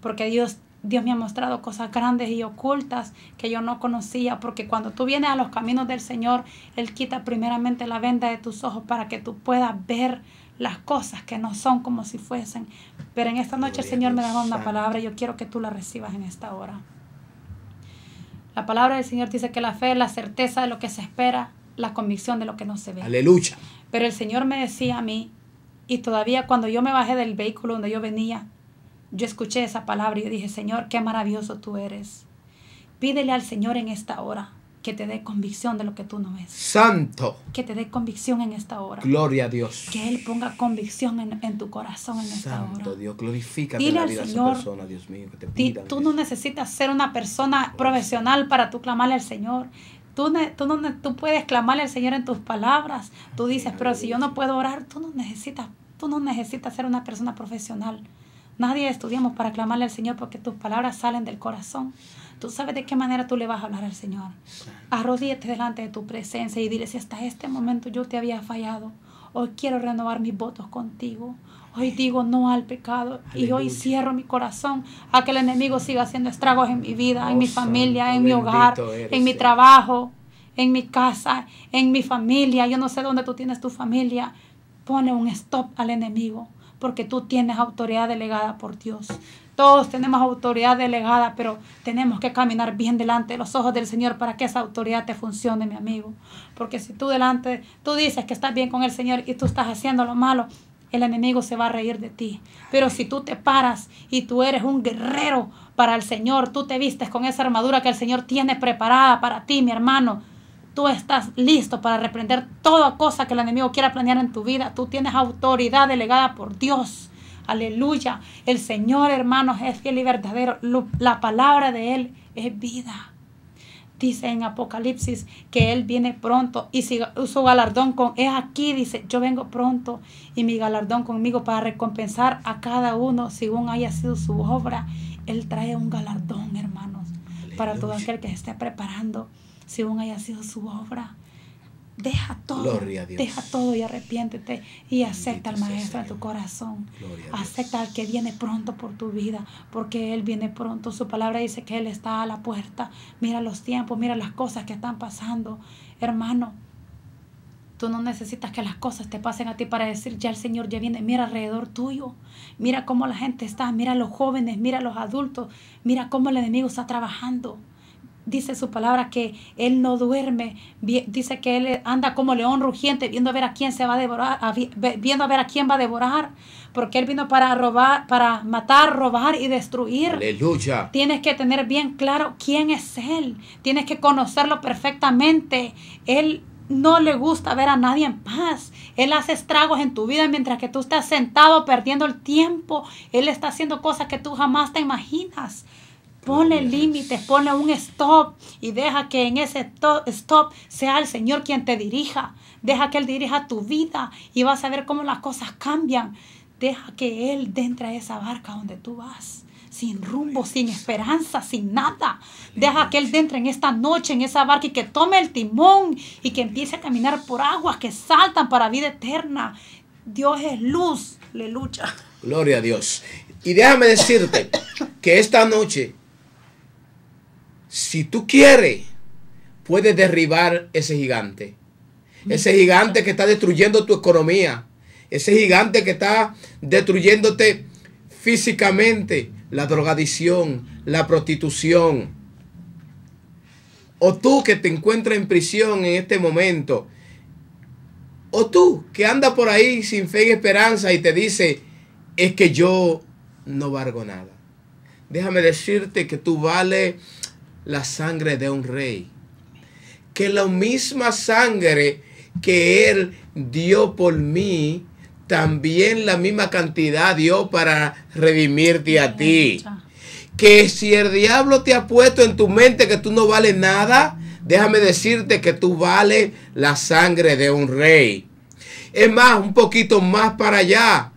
Porque Dios Dios me ha mostrado cosas grandes y ocultas que yo no conocía, porque cuando tú vienes a los caminos del Señor, Él quita primeramente la venda de tus ojos para que tú puedas ver las cosas que no son como si fuesen. Pero en esta noche el Señor me da una palabra y yo quiero que tú la recibas en esta hora. La palabra del Señor dice que la fe es la certeza de lo que se espera, la convicción de lo que no se ve. Aleluya. Pero el Señor me decía a mí, y todavía cuando yo me bajé del vehículo donde yo venía, yo escuché esa palabra y yo dije, Señor, qué maravilloso tú eres. Pídele al Señor en esta hora que te dé convicción de lo que tú no ves. Santo. Que te dé convicción en esta hora. Gloria a Dios. Que Él ponga convicción en, tu corazón en esta hora. Santo Dios, glorifica la vida a esa persona, Dios mío. Que te tú no necesitas ser una persona profesional para tú clamarle al Señor. Tú, tú, tú puedes clamarle al Señor en tus palabras. Tú dices, pero si yo no puedo orar, tú no necesitas, tú no necesitas ser una persona profesional. Nadie estudiamos para clamarle al Señor porque tus palabras salen del corazón. Tú sabes de qué manera tú le vas a hablar al Señor. Arrodíete delante de tu presencia y dile si hasta este momento yo te había fallado. Hoy quiero renovar mis votos contigo. Hoy digo no al pecado y hoy cierro mi corazón a que el enemigo siga haciendo estragos en mi vida, en mi oh, familia, en mi hogar, en mi trabajo, en mi casa, en mi familia. Yo no sé dónde tú tienes tu familia. Pone un stop al enemigo porque tú tienes autoridad delegada por Dios. Todos tenemos autoridad delegada, pero tenemos que caminar bien delante de los ojos del Señor para que esa autoridad te funcione, mi amigo. Porque si tú delante, tú dices que estás bien con el Señor y tú estás haciendo lo malo, el enemigo se va a reír de ti. Pero si tú te paras y tú eres un guerrero para el Señor, tú te vistes con esa armadura que el Señor tiene preparada para ti, mi hermano. Tú estás listo para reprender toda cosa que el enemigo quiera planear en tu vida. Tú tienes autoridad delegada por Dios. Aleluya. El Señor, hermanos, es fiel y verdadero. La palabra de Él es vida. Dice en Apocalipsis que Él viene pronto y si su galardón con es aquí, dice, yo vengo pronto y mi galardón conmigo para recompensar a cada uno según haya sido su obra. Él trae un galardón, hermanos, para todo aquel que se esté preparando según haya sido su obra. Deja todo. Deja todo y arrepiéntete y acepta al Maestro en tu corazón. Acepta al que viene pronto por tu vida, porque Él viene pronto. Su palabra dice que Él está a la puerta. Mira los tiempos, mira las cosas que están pasando. Hermano, Tú no necesitas que las cosas te pasen a ti para decir, ya el Señor ya viene, mira alrededor tuyo, mira cómo la gente está, mira a los jóvenes, mira a los adultos, mira cómo el enemigo está trabajando dice su palabra que él no duerme, dice que él anda como león rugiente viendo a ver a quién se va a devorar, viendo a ver a quién va a devorar, porque él vino para robar, para matar, robar y destruir. Aleluya. Tienes que tener bien claro quién es él, tienes que conocerlo perfectamente. Él no le gusta ver a nadie en paz. Él hace estragos en tu vida mientras que tú estás sentado perdiendo el tiempo. Él está haciendo cosas que tú jamás te imaginas. Pone límites, pone un stop y deja que en ese stop sea el Señor quien te dirija. Deja que Él dirija tu vida y vas a ver cómo las cosas cambian. Deja que Él entre a esa barca donde tú vas sin rumbo, sin esperanza, sin nada. Deja que Él entre en esta noche, en esa barca y que tome el timón y que empiece a caminar por aguas que saltan para vida eterna. Dios es luz, le lucha. Gloria a Dios. Y déjame decirte que esta noche si tú quieres, puedes derribar ese gigante. Ese gigante que está destruyendo tu economía. Ese gigante que está destruyéndote físicamente. La drogadicción, la prostitución. O tú que te encuentras en prisión en este momento. O tú que andas por ahí sin fe y esperanza y te dice, es que yo no valgo nada. Déjame decirte que tú vales la sangre de un rey. Que la misma sangre que Él dio por mí, también la misma cantidad dio para redimirte a ti. Que si el diablo te ha puesto en tu mente que tú no vales nada, déjame decirte que tú vales la sangre de un rey. Es más, un poquito más para allá.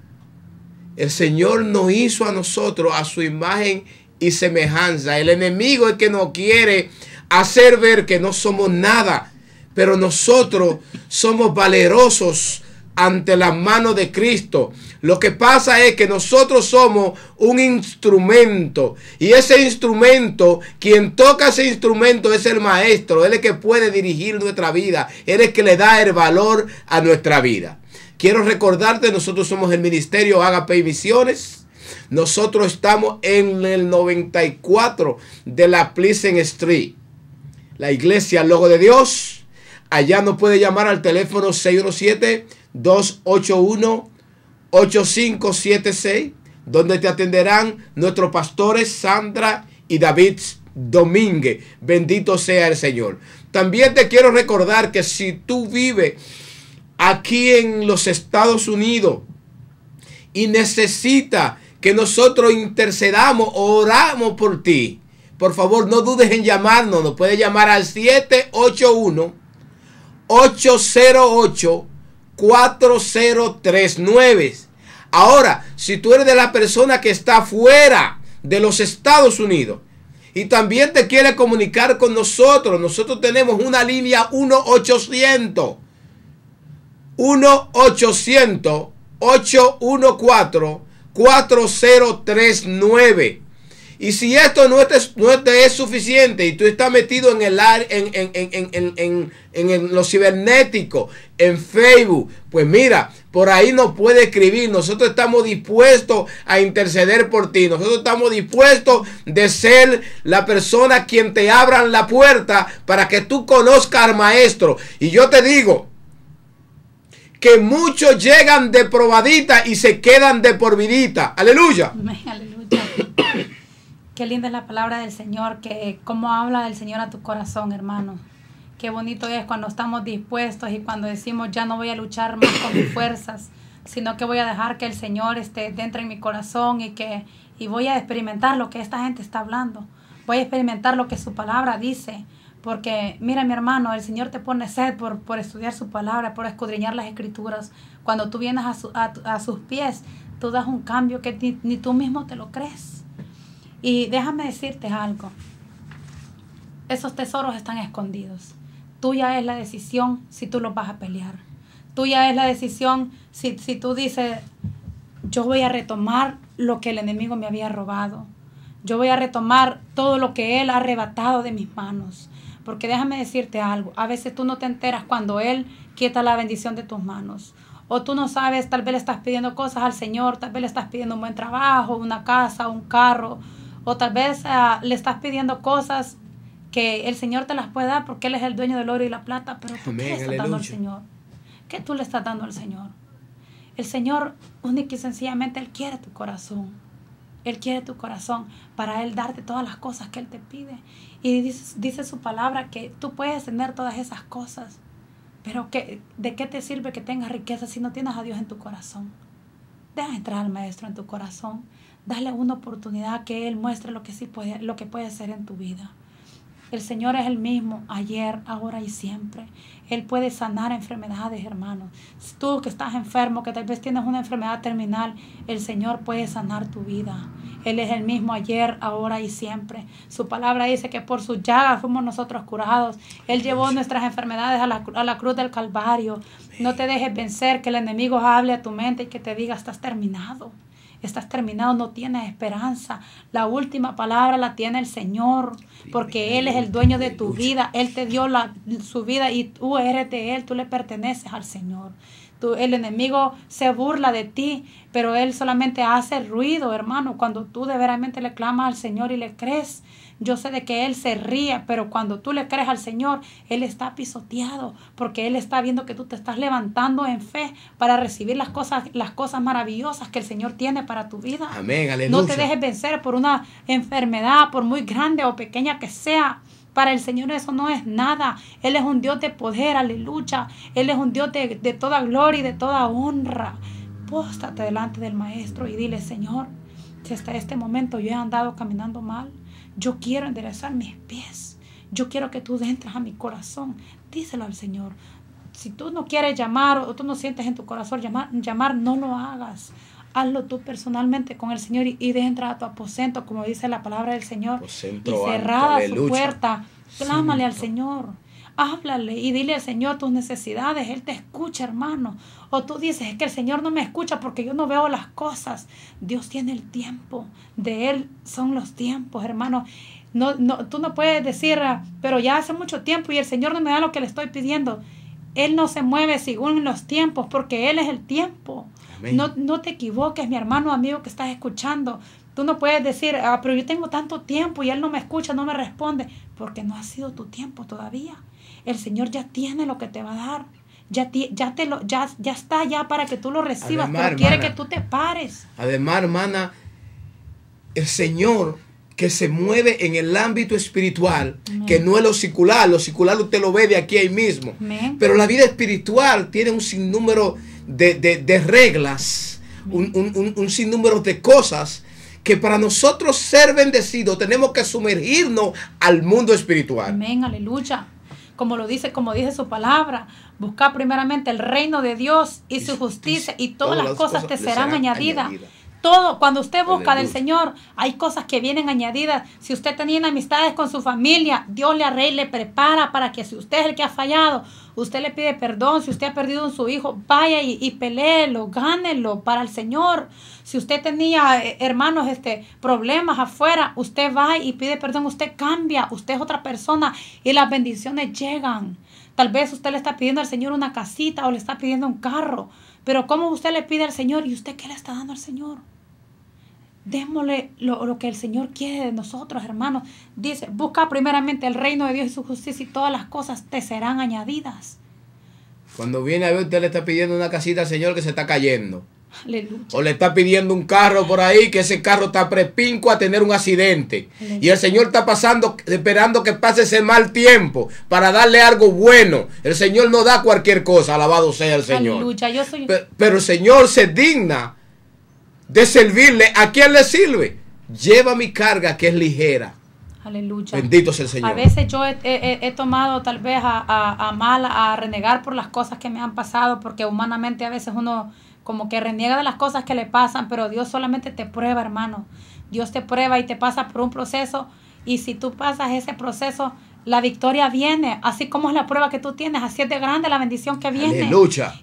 El Señor nos hizo a nosotros a su imagen y semejanza. El enemigo es que nos quiere hacer ver que no somos nada, pero nosotros somos valerosos ante la mano de Cristo. Lo que pasa es que nosotros somos un instrumento y ese instrumento, quien toca ese instrumento es el maestro, él es el que puede dirigir nuestra vida, él es el que le da el valor a nuestra vida. Quiero recordarte, nosotros somos el Ministerio Agape y nosotros estamos en el 94 de la Pleasant Street. La iglesia Logo de Dios. Allá nos puede llamar al teléfono 617-281-8576, donde te atenderán nuestros pastores Sandra y David Domínguez. Bendito sea el Señor. También te quiero recordar que si tú vives aquí en los Estados Unidos y necesitas que nosotros intercedamos o oramos por ti. Por favor, no dudes en llamarnos. Nos puede llamar al 781-808-4039. Ahora, si tú eres de la persona que está fuera de los Estados Unidos y también te quiere comunicar con nosotros, nosotros tenemos una línea 1-800. 1-800-814. 4039. Y si esto no te, es suficiente y tú estás metido en el en, en, lo cibernético, en Facebook, pues mira, por ahí no puede escribir. Nosotros estamos dispuestos a interceder por ti. Nosotros estamos dispuestos de ser la persona quien te abran la puerta para que tú conozcas al maestro. Y yo te digo, que muchos llegan de probadita y se quedan de porvidita Aleluya. Aleluya. Qué linda es la palabra del Señor, que cómo habla el Señor a tu corazón, hermano. Qué bonito es cuando estamos dispuestos y cuando decimos ya no voy a luchar más con mis fuerzas, sino que voy a dejar que el Señor esté dentro en mi corazón y que y voy a experimentar lo que esta gente está hablando. Voy a experimentar lo que su palabra dice porque mira mi hermano, el Señor te pone sed por, estudiar su palabra, por escudriñar las escrituras. Cuando tú vienes a, sus pies, tú das un cambio que ni, tú mismo te lo crees. Y déjame decirte algo, esos tesoros están escondidos. Tuya es la decisión si tú los vas a pelear. Tuya es la decisión si, si tú dices, yo voy a retomar lo que el enemigo me había robado. Yo voy a retomar todo lo que él ha arrebatado de mis manos. Porque déjame decirte algo, a veces tú no te enteras cuando Él quita la bendición de tus manos. O tú no sabes, tal vez le estás pidiendo cosas al Señor, tal vez le estás pidiendo un buen trabajo, una casa, un carro, o tal vez ah, le estás pidiendo cosas que el Señor te las puede dar porque Él es el dueño del oro y la plata, pero ¿qué le estás dando al Señor? ¿Qué tú le estás dando al Señor? El Señor único y sencillamente Él quiere tu corazón. Él quiere tu corazón para Él darte todas las cosas que Él te pide. Y dice, dice, su palabra que tú puedes tener todas esas cosas, pero que, ¿de qué te sirve que tengas riqueza si no tienes a Dios en tu corazón? Deja entrar al Maestro en tu corazón. Dale una oportunidad que Él muestre lo que, sí puede, lo que puede hacer en tu vida. El Señor es el mismo ayer, ahora y siempre. Él puede sanar enfermedades, hermanos. Tú que estás enfermo, que tal vez tienes una enfermedad terminal, el Señor puede sanar tu vida. Él es el mismo ayer, ahora y siempre. Su palabra dice que por sus llagas fuimos nosotros curados. Él llevó nuestras enfermedades a la, a la cruz del Calvario. No te dejes vencer, que el enemigo hable a tu mente y que te diga, estás terminado estás terminado, no tienes esperanza. La última palabra la tiene el Señor, porque Él es el dueño de tu vida. Él te dio la, su vida y tú eres de Él, tú le perteneces al Señor. Tú, el enemigo se burla de ti, pero Él solamente hace ruido, hermano, cuando tú de veramente le clamas al Señor y le crees. Yo sé de que Él se ríe, pero cuando tú le crees al Señor, Él está pisoteado porque Él está viendo que tú te estás levantando en fe para recibir las cosas, las cosas maravillosas que el Señor tiene para tu vida. Amén, aleluya. No te dejes vencer por una enfermedad, por muy grande o pequeña que sea. Para el Señor eso no es nada. Él es un Dios de poder, aleluya. Él es un Dios de, de toda gloria y de toda honra. Póstate delante del Maestro y dile, Señor, si hasta este momento yo he andado caminando mal, yo quiero enderezar mis pies. Yo quiero que tú entres a mi corazón. Díselo al Señor. Si tú no quieres llamar o tú no sientes en tu corazón llamar, llamar no lo hagas. Hazlo tú personalmente con el Señor y, y entrar a tu aposento, como dice la palabra del Señor. y cerrada su puerta, clámale al Señor háblale y dile al Señor tus necesidades, Él te escucha, hermano. O tú dices, es que el Señor no me escucha porque yo no veo las cosas. Dios tiene el tiempo, de Él son los tiempos, hermano. No, no, tú no puedes decir, ah, pero ya hace mucho tiempo y el Señor no me da lo que le estoy pidiendo. Él no se mueve según los tiempos, porque Él es el tiempo. No, no te equivoques, mi hermano, amigo que estás escuchando. Tú no puedes decir, ah, pero yo tengo tanto tiempo y Él no me escucha, no me responde, porque no ha sido tu tiempo todavía el Señor ya tiene lo que te va a dar. Ya, ya, te lo, ya, ya está ya para que tú lo recibas, pero quiere que tú te pares. Además, hermana, el Señor que se mueve en el ámbito espiritual, que no es lo circular, lo circular usted lo ve de aquí ahí mismo. Pero la vida espiritual tiene un sinnúmero de, reglas, un, un sinnúmero de cosas que para nosotros ser bendecidos tenemos que sumergirnos al mundo espiritual. Amén, aleluya como lo dice, como dice su palabra, buscar primeramente el reino de Dios y, su justicia y todas, las cosas, que te serán, añadidas. Todo, cuando usted busca del Señor, hay cosas que vienen añadidas. Si usted tenía amistades con su familia, Dios le arregla, le prepara para que si usted es el que ha fallado, usted le pide perdón, si usted ha perdido a su hijo, vaya y, y peleelo, gánelo para el Señor. Si usted tenía, eh, hermanos, este, problemas afuera, usted va y pide perdón, usted cambia, usted es otra persona y las bendiciones llegan. Tal vez usted le está pidiendo al Señor una casita o le está pidiendo un carro, pero ¿cómo usted le pide al Señor y usted qué le está dando al Señor? Démosle lo, que el Señor quiere de nosotros, hermanos. Dice, busca primeramente el reino de Dios y su justicia y todas las cosas te serán añadidas. Cuando viene a ver, usted le está pidiendo una casita al Señor que se está cayendo. O le está pidiendo un carro por ahí, que ese carro está prepinco a tener un accidente. Y el Señor está pasando, esperando que pase ese mal tiempo para darle algo bueno. El Señor no da cualquier cosa, alabado sea el Señor. Yo pero el Señor se digna de servirle, ¿a quién le sirve? Lleva mi carga que es ligera. Aleluya. Bendito sea el Señor. A veces yo he, tomado tal vez a, a, mal, a renegar por las cosas que me han pasado, porque humanamente a veces uno como que reniega de las cosas que le pasan, pero Dios solamente te prueba, hermano. Dios te prueba y te pasa por un proceso, y si tú pasas ese proceso, la victoria viene, así como es la prueba que tú tienes, así es de grande la bendición que viene.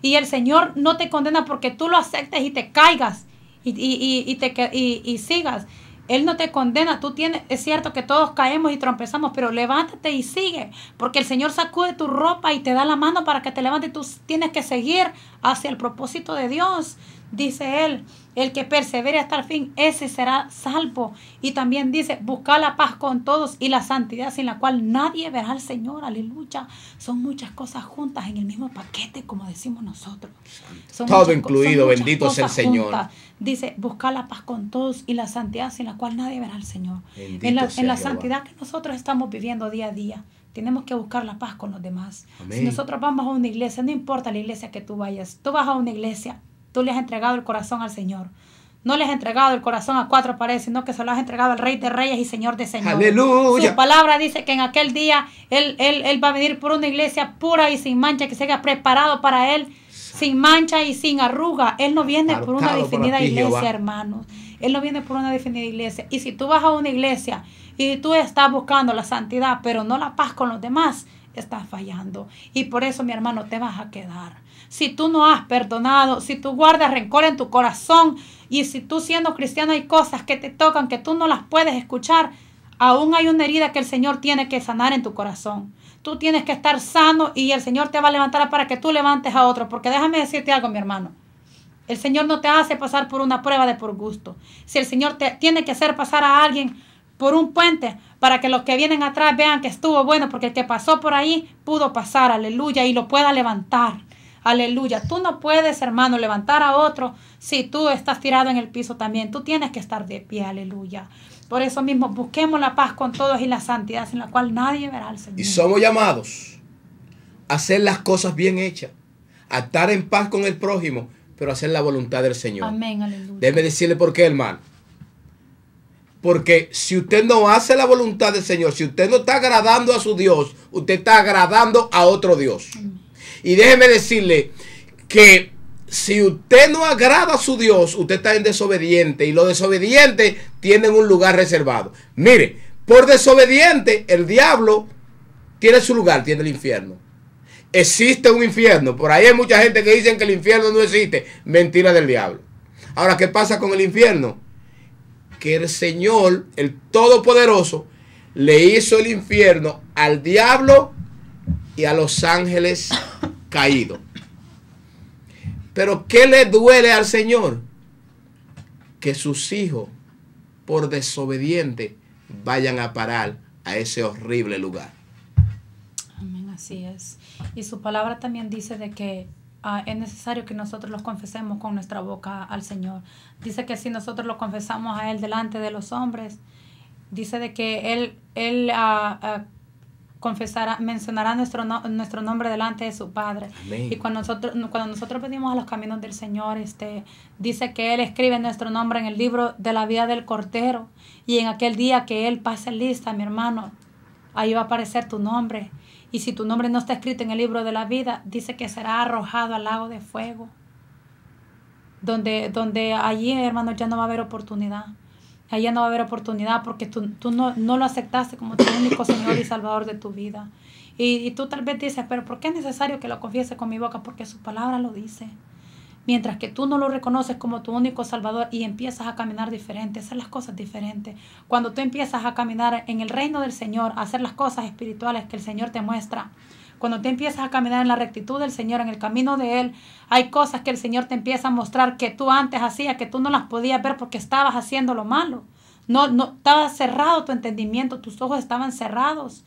Y el Señor no te condena porque tú lo aceptes y te caigas y, y, y te, y sigas. Él no te condena, tú tienes, es cierto que todos caemos y trompezamos, pero levántate y sigue, porque el Señor sacude tu ropa y te da la mano para que te levantes, tú tienes que seguir hacia el propósito de Dios, dice Él, el que persevere hasta el fin, ese será salvo. Y también dice, busca la paz con todos y la santidad sin la cual nadie verá al Señor, aleluya. Son muchas cosas juntas en el mismo paquete, como decimos nosotros. Todo incluido, bendito es el Señor dice, buscar la paz con todos y la santidad sin la cual nadie verá al Señor. en la, santidad que nosotros estamos viviendo día a día, tenemos que buscar la paz con los demás. Si nosotros vamos a una iglesia, no importa la iglesia que tú vayas, tú vas a una iglesia, tú le has entregado el corazón al Señor. No le has entregado el corazón a cuatro paredes, sino que se lo has entregado al Rey de Reyes y Señor de Señores. Aleluya. Su palabra dice que en aquel día él, él va a venir por una iglesia pura y sin mancha que se haya preparado para él sin mancha y sin arruga. Él no viene por una definida iglesia, hermano. Él no viene por una definida iglesia. Y si tú vas a una iglesia y tú estás buscando la santidad, pero no la paz con los demás, estás fallando. Y por eso, mi hermano, te vas a quedar. Si tú no has perdonado, si tú guardas rencor en tu corazón y si tú siendo cristiano hay cosas que te tocan que tú no las puedes escuchar, aún hay una herida que el Señor tiene que sanar en tu corazón. Tú tienes que estar sano y el Señor te va a levantar para que tú levantes a otro. Porque déjame decirte algo, mi hermano. El Señor no te hace pasar por una prueba de por gusto. Si el Señor te tiene que hacer pasar a alguien por un puente para que los que vienen atrás vean que estuvo bueno, porque el que pasó por ahí pudo pasar, aleluya, y lo pueda levantar. Aleluya. Tú no puedes, hermano, levantar a otro si tú estás tirado en el piso también. Tú tienes que estar de pie, aleluya. Por eso mismo, busquemos la paz con todos y la santidad sin la cual nadie verá al Señor. Y somos llamados a hacer las cosas bien hechas, a estar en paz con el prójimo, pero a hacer la voluntad del Señor. Amén, aleluya. Déjeme decirle por qué, hermano. Porque si usted no hace la voluntad del Señor, si usted no está agradando a su Dios, usted está agradando a otro Dios. Y déjeme decirle que si usted no agrada a su Dios, usted está en desobediente y los desobedientes tienen un lugar reservado. Mire, por desobediente el diablo tiene su lugar, tiene el infierno. Existe un infierno. Por ahí hay mucha gente que dicen que el infierno no existe. Mentira del diablo. Ahora, ¿qué pasa con el infierno? Que el Señor, el Todopoderoso, le hizo el infierno al diablo y a los ángeles caídos. Pero ¿qué le duele al Señor? Que sus hijos, por desobediente, vayan a parar a ese horrible lugar. Amén, así es. Y su palabra también dice de que ah, es necesario que nosotros los confesemos con nuestra boca al Señor. Dice que si nosotros lo confesamos a Él delante de los hombres, dice de que Él, él ah, ah, confesará, mencionará nuestro, nuestro nombre delante de su Padre. Y cuando nosotros, cuando nosotros venimos a los caminos del Señor, este, dice que Él escribe nuestro nombre en el libro de la vida del cortero. Y en aquel día que Él pase lista, mi hermano, ahí va a aparecer tu nombre. Y si tu nombre no está escrito en el libro de la vida, dice que será arrojado al lago de fuego. Donde, donde allí, hermano, ya no va a haber oportunidad ahí ya no va a haber oportunidad porque tú, tú no, no, lo aceptaste como tu único Señor y Salvador de tu vida. Y, y, tú tal vez dices, pero ¿por qué es necesario que lo confiese con mi boca? Porque su palabra lo dice. Mientras que tú no lo reconoces como tu único Salvador y empiezas a caminar diferente, hacer las cosas diferentes. Cuando tú empiezas a caminar en el reino del Señor, a hacer las cosas espirituales que el Señor te muestra, cuando te empiezas a caminar en la rectitud del Señor, en el camino de Él, hay cosas que el Señor te empieza a mostrar que tú antes hacías, que tú no las podías ver porque estabas haciendo lo malo. No, no, estaba cerrado tu entendimiento, tus ojos estaban cerrados.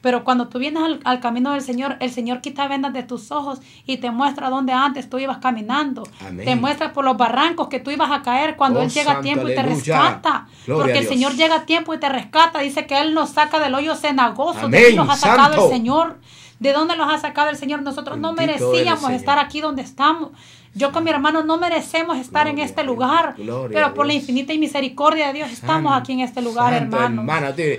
Pero cuando tú vienes al, camino del Señor, el Señor quita vendas de tus ojos y te muestra dónde antes tú ibas caminando. Te muestra por los barrancos que tú ibas a caer cuando oh, Él llega a tiempo y te rescata. Porque el Señor llega a tiempo y te rescata. Dice que Él nos saca del hoyo cenagoso. De nos ha sacado el Señor. ¿De dónde los ha sacado el Señor? Nosotros no merecíamos estar aquí donde estamos. Yo con mi hermano no merecemos estar en este lugar, pero por la infinita y misericordia de Dios estamos aquí en este lugar, hermano.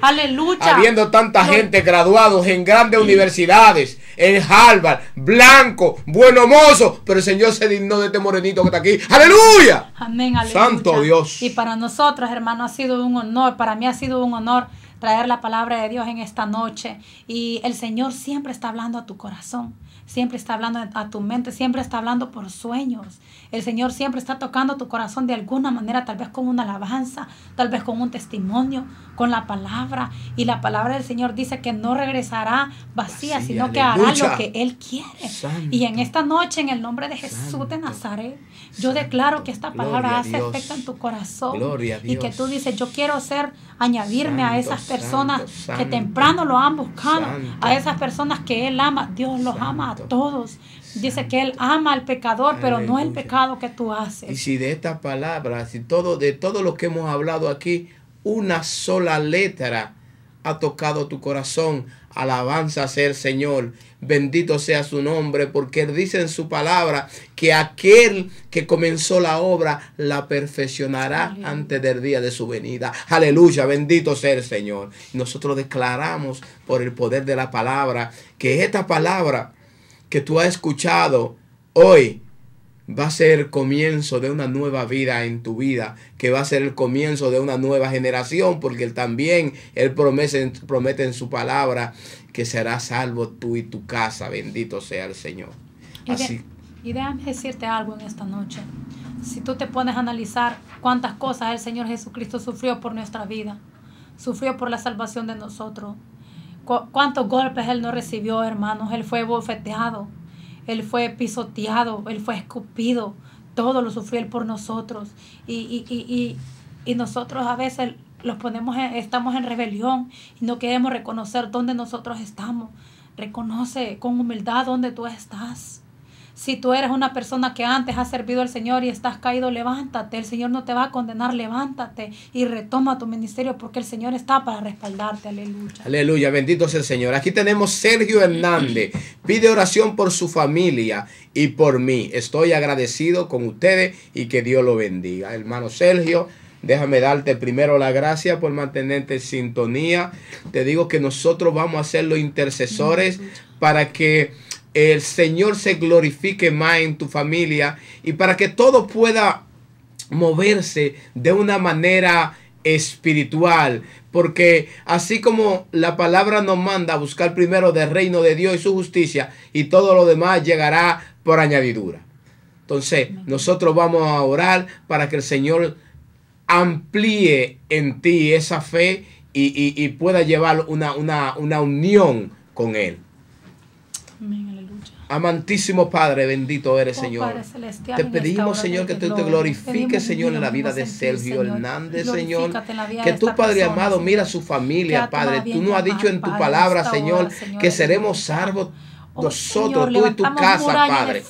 Aleluya. Habiendo tanta gente graduados en grandes universidades, en Harvard, blanco, bueno mozo, pero el Señor se dignó de este morenito que está aquí. Aleluya. Amén, aleluya. Santo Dios. Y para nosotros, hermano, ha sido un honor, para mí ha sido un honor traer la palabra de Dios en esta noche. Y el Señor siempre está hablando a tu corazón, siempre está hablando a tu mente, siempre está hablando por sueños, el Señor siempre está tocando tu corazón de alguna manera, tal vez con una alabanza, tal vez con un testimonio, con la palabra. Y la palabra del Señor dice que no regresará vacía, sino que hará lo que Él quiere. y en esta noche, en el nombre de Jesús de Nazaret, yo declaro que esta palabra hace efecto en tu corazón. Y que tú dices, yo quiero ser, añadirme a esas personas que temprano lo han buscado, a esas personas que Él ama. Dios los ama a todos. Dice que Él ama al pecador, pero no el pecado que tú haces. Y si de estas palabras si todo, de todo lo que hemos hablado aquí, una sola letra ha tocado tu corazón, alabanza sea el Señor, bendito sea su nombre, porque Él dice en su palabra que aquel que comenzó la obra la perfeccionará antes del día de su venida. Aleluya, bendito sea el Señor. Nosotros declaramos por el poder de la palabra que esta palabra que tú has escuchado hoy va a ser el comienzo de una nueva vida en tu vida, que va a ser el comienzo de una nueva generación, porque él también, él promete, promete en su palabra que será salvo tú y tu casa, bendito sea el Señor. y déjame decirte algo en esta noche. Si tú te pones a analizar cuántas cosas el Señor Jesucristo sufrió por nuestra vida, sufrió por la salvación de nosotros, ¿Cuántos golpes él no recibió, hermanos? Él fue bofeteado, él fue pisoteado, él fue escupido. Todo lo sufrió él por nosotros. Y, y, y, y, nosotros a veces los ponemos en, estamos en rebelión y no queremos reconocer dónde nosotros estamos. Reconoce con humildad dónde tú estás. Si tú eres una persona que antes ha servido al Señor y estás caído, levántate. El Señor no te va a condenar, levántate y retoma tu ministerio porque el Señor está para respaldarte. Aleluya. Aleluya, bendito sea el Señor. Aquí tenemos Sergio Hernández. Pide oración por su familia y por mí. Estoy agradecido con ustedes y que Dios lo bendiga. Hermano Sergio, Déjame darte primero la gracia por mantenerte en sintonía. Te digo que nosotros vamos a ser los intercesores para que el Señor se glorifique más en tu familia y para que todo pueda moverse de una manera espiritual. Porque así como la palabra nos manda a buscar primero del reino de Dios y su justicia y todo lo demás llegará por añadidura. Entonces nosotros vamos a orar para que el Señor amplíe en ti esa fe y, pueda llevar una, una unión con Él. Amantísimo Padre, bendito eres, oh, Señor. te pedimos, Señor, que tú te glorifiques, Señor, en la vida de Sergio Hernández, Señor. Que tu Padre amado, mira su familia, Padre. Tú nos has dicho en tu palabra, Señor, que seremos salvos Oh, nosotros, tú y tu casa, Padre.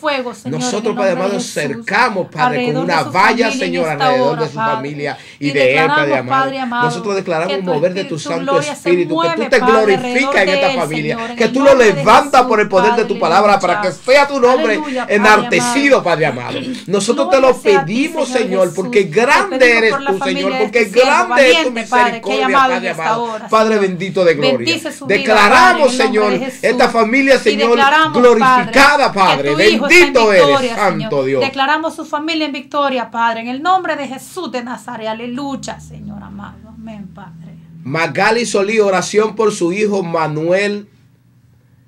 Nosotros, Padre amado, cercamos, Padre, con una valla, Señor, alrededor de su familia y, de él, Padre amado. Nosotros declaramos mover de tu Santo Espíritu, que tú te glorificas en esta familia, que tú lo levantas por el poder de tu palabra para que sea tu nombre enartecido, Padre amado. Nosotros te lo pedimos, Señor, porque grande eres tú, Señor, porque este grande es tu misericordia, Padre amado. Padre bendito de gloria. Declaramos, Señor, esta familia, Señor, glorificada, Padre. Bendito eres, Santo Dios. Declaramos su familia en victoria, Padre. En el nombre de Jesús de Nazaret. Aleluya, Señor amado. Amén, Padre. Magali Solí, oración por su hijo Manuel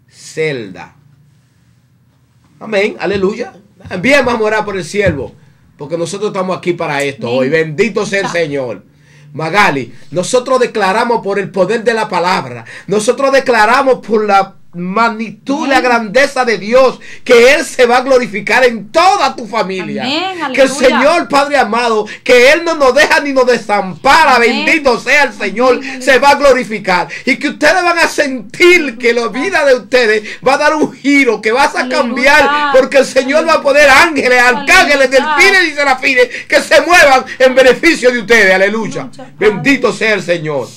Celda. Amén, aleluya. Bien, vamos a orar por el siervo, porque nosotros estamos aquí para esto hoy. Bendito sea el Señor. Magali, nosotros declaramos por el poder de la palabra, nosotros declaramos por la magnitud, la grandeza de Dios, que Él se va a glorificar en toda tu familia. que el Señor, Padre amado, que Él no nos deja ni nos desampara, bendito sea el Señor, se va a glorificar. Y que ustedes van a sentir que la vida de ustedes va a dar un giro, que vas a cambiar, porque el Señor va a poder ángeles, arcángeles, delfines y serafines que se muevan en beneficio de ustedes. Aleluya. Bendito sea el Señor.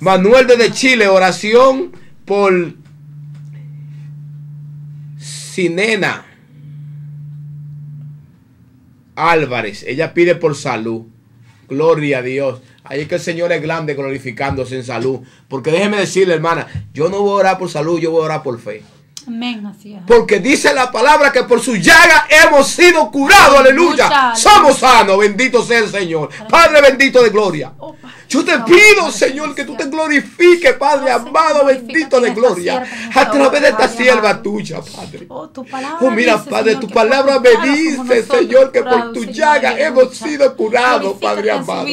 Manuel desde Chile, oración por Sinena Álvarez, ella pide por salud. Gloria a Dios. Ahí es que el Señor es grande glorificándose en salud. Porque déjeme decirle, hermana, yo no voy a orar por salud, yo voy a orar por fe. Amén, Porque dice la palabra que por su llaga hemos sido curados, aleluya. Somos sanos, bendito sea el Señor. Padre bendito de gloria. Oh, yo te pido, Señor, que tú te glorifiques, Padre amado, bendito de gloria, a través de esta sierva tuya, Padre. Oh, oh mira, Padre, tu palabra me dice, Señor, que por tu llaga hemos sido curados, Padre amado.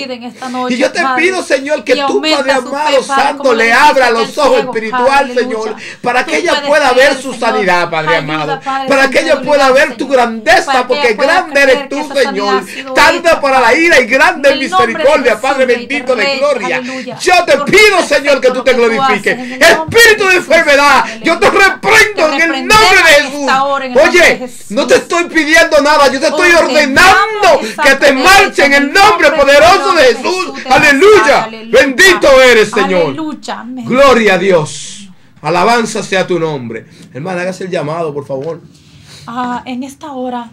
Y yo te pido, Señor, que tú, Padre amado, Santo, le abra los ojos espiritual Señor, para que ella pueda ver su sanidad, Padre amado, para que ella pueda ver tu grandeza, porque grande eres tú, Señor, tanta para la ira y grande misericordia, Padre bendito de gloria. Yo te pido, Señor, que tú te glorifiques. Espíritu de enfermedad, yo te reprendo en el nombre de Jesús. Oye, no te estoy pidiendo nada, yo te estoy ordenando que te marche en el nombre poderoso de Jesús. Aleluya. Bendito eres, Señor. Gloria a Dios. Alabanza sea tu nombre. Hermana, hágase el llamado, por favor. Ah, en esta hora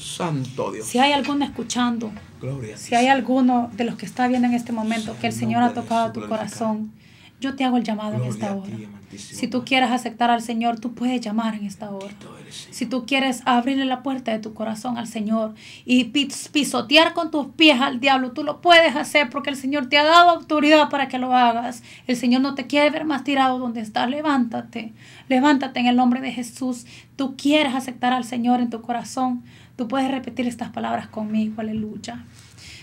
Santo Dios. Si hay alguno escuchando, si hay alguno de los que está viendo en este momento que el Señor ha tocado tu corazón, yo te hago el llamado en esta hora. si tú quieres aceptar al Señor, tú puedes llamar en esta hora. si tú quieres abrirle la puerta de tu corazón al Señor y pisotear con tus pies al diablo, tú lo puedes hacer porque el Señor te ha dado autoridad para que lo hagas. El Señor no te quiere ver más tirado donde estás. Levántate, levántate en el nombre de Jesús. Tú quieres aceptar al Señor en tu corazón. Tú puedes repetir estas palabras conmigo, aleluya.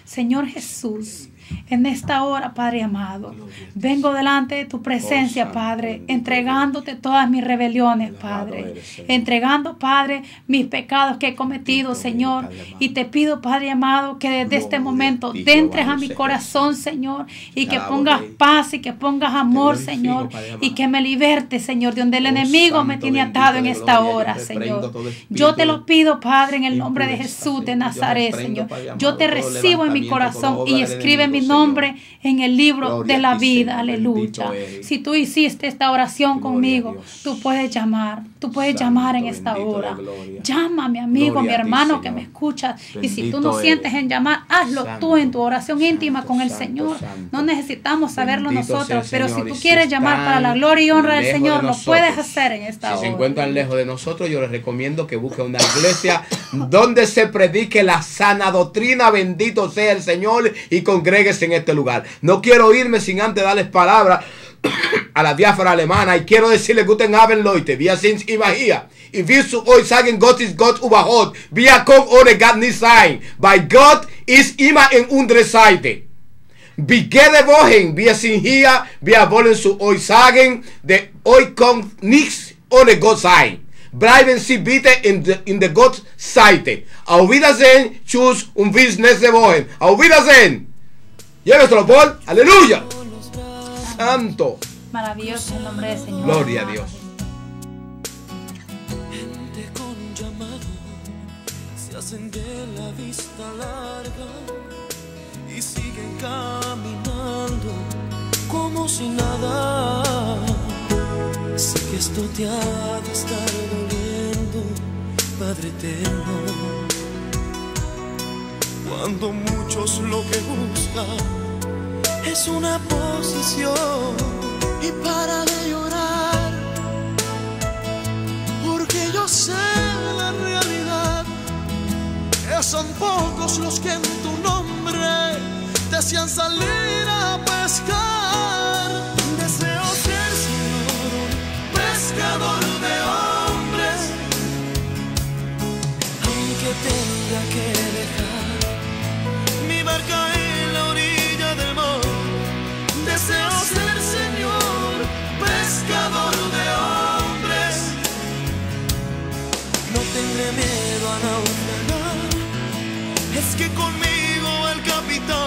Señor Jesús, en esta hora, Padre amado. Vengo delante de tu presencia, oh, Padre, entregándote todas mis rebeliones, Padre. Entregando, Padre, mis pecados que he cometido, Señor. Y te pido, Padre amado, que desde este momento dentres entres a mi corazón, Señor, y que pongas paz y que pongas amor, Señor, y que me libertes, Señor, de donde el oh, enemigo me tiene atado en esta hora, Señor. Yo te lo pido, Padre, en el nombre de Jesús de Nazaret, Señor. Yo te recibo en mi corazón y escribe en mi nombre en el libro de la vida. Aleluya. Si tú hiciste esta oración conmigo, tú puedes llamar. Tú puedes llamar en esta hora. llama mi amigo, mi hermano que me escucha y si tú no sientes en llamar, hazlo tú en tu oración íntima con el Señor. No necesitamos saberlo nosotros, pero si tú quieres llamar para la gloria y honra del Señor, lo puedes hacer en esta hora. Si se encuentran lejos de nosotros, yo les recomiendo que busquen una iglesia donde se predique la sana doctrina. Bendito sea el Señor y congregue en este lugar. No quiero irme sin antes darles palabras a la diáfora alemana y quiero decirle guten Abend Leute, wir sind immer hier. Y wir zu sagen, Gott ist Gott überhaupt, wir kommen ohne Gott nicht sein. God is immer in unserer Seite. Wie gerne wohin, wir sind hier, wir wollen zu euch sagen, de hoy kommt nichts ohne Gott sein. Bleiben Sie bitte in, de, in der Gottseite. Auf Wiedersehen, tschüss und bis nächste Woche. Auf Wiedersehen! Llévate nuestro gol. Aleluya. Santo. Maravilloso el nombre del Señor. Gloria a Dios. Gente con llamado se hacen de la vista larga y siguen caminando como si nada. Sé que esto te ha de estar doliendo, Padre eterno. Cuando muchos lo que buscan es una posición y para de llorar, porque yo sé la realidad, que son pocos los que en tu nombre hacían salir a pescar. ¡Gracias!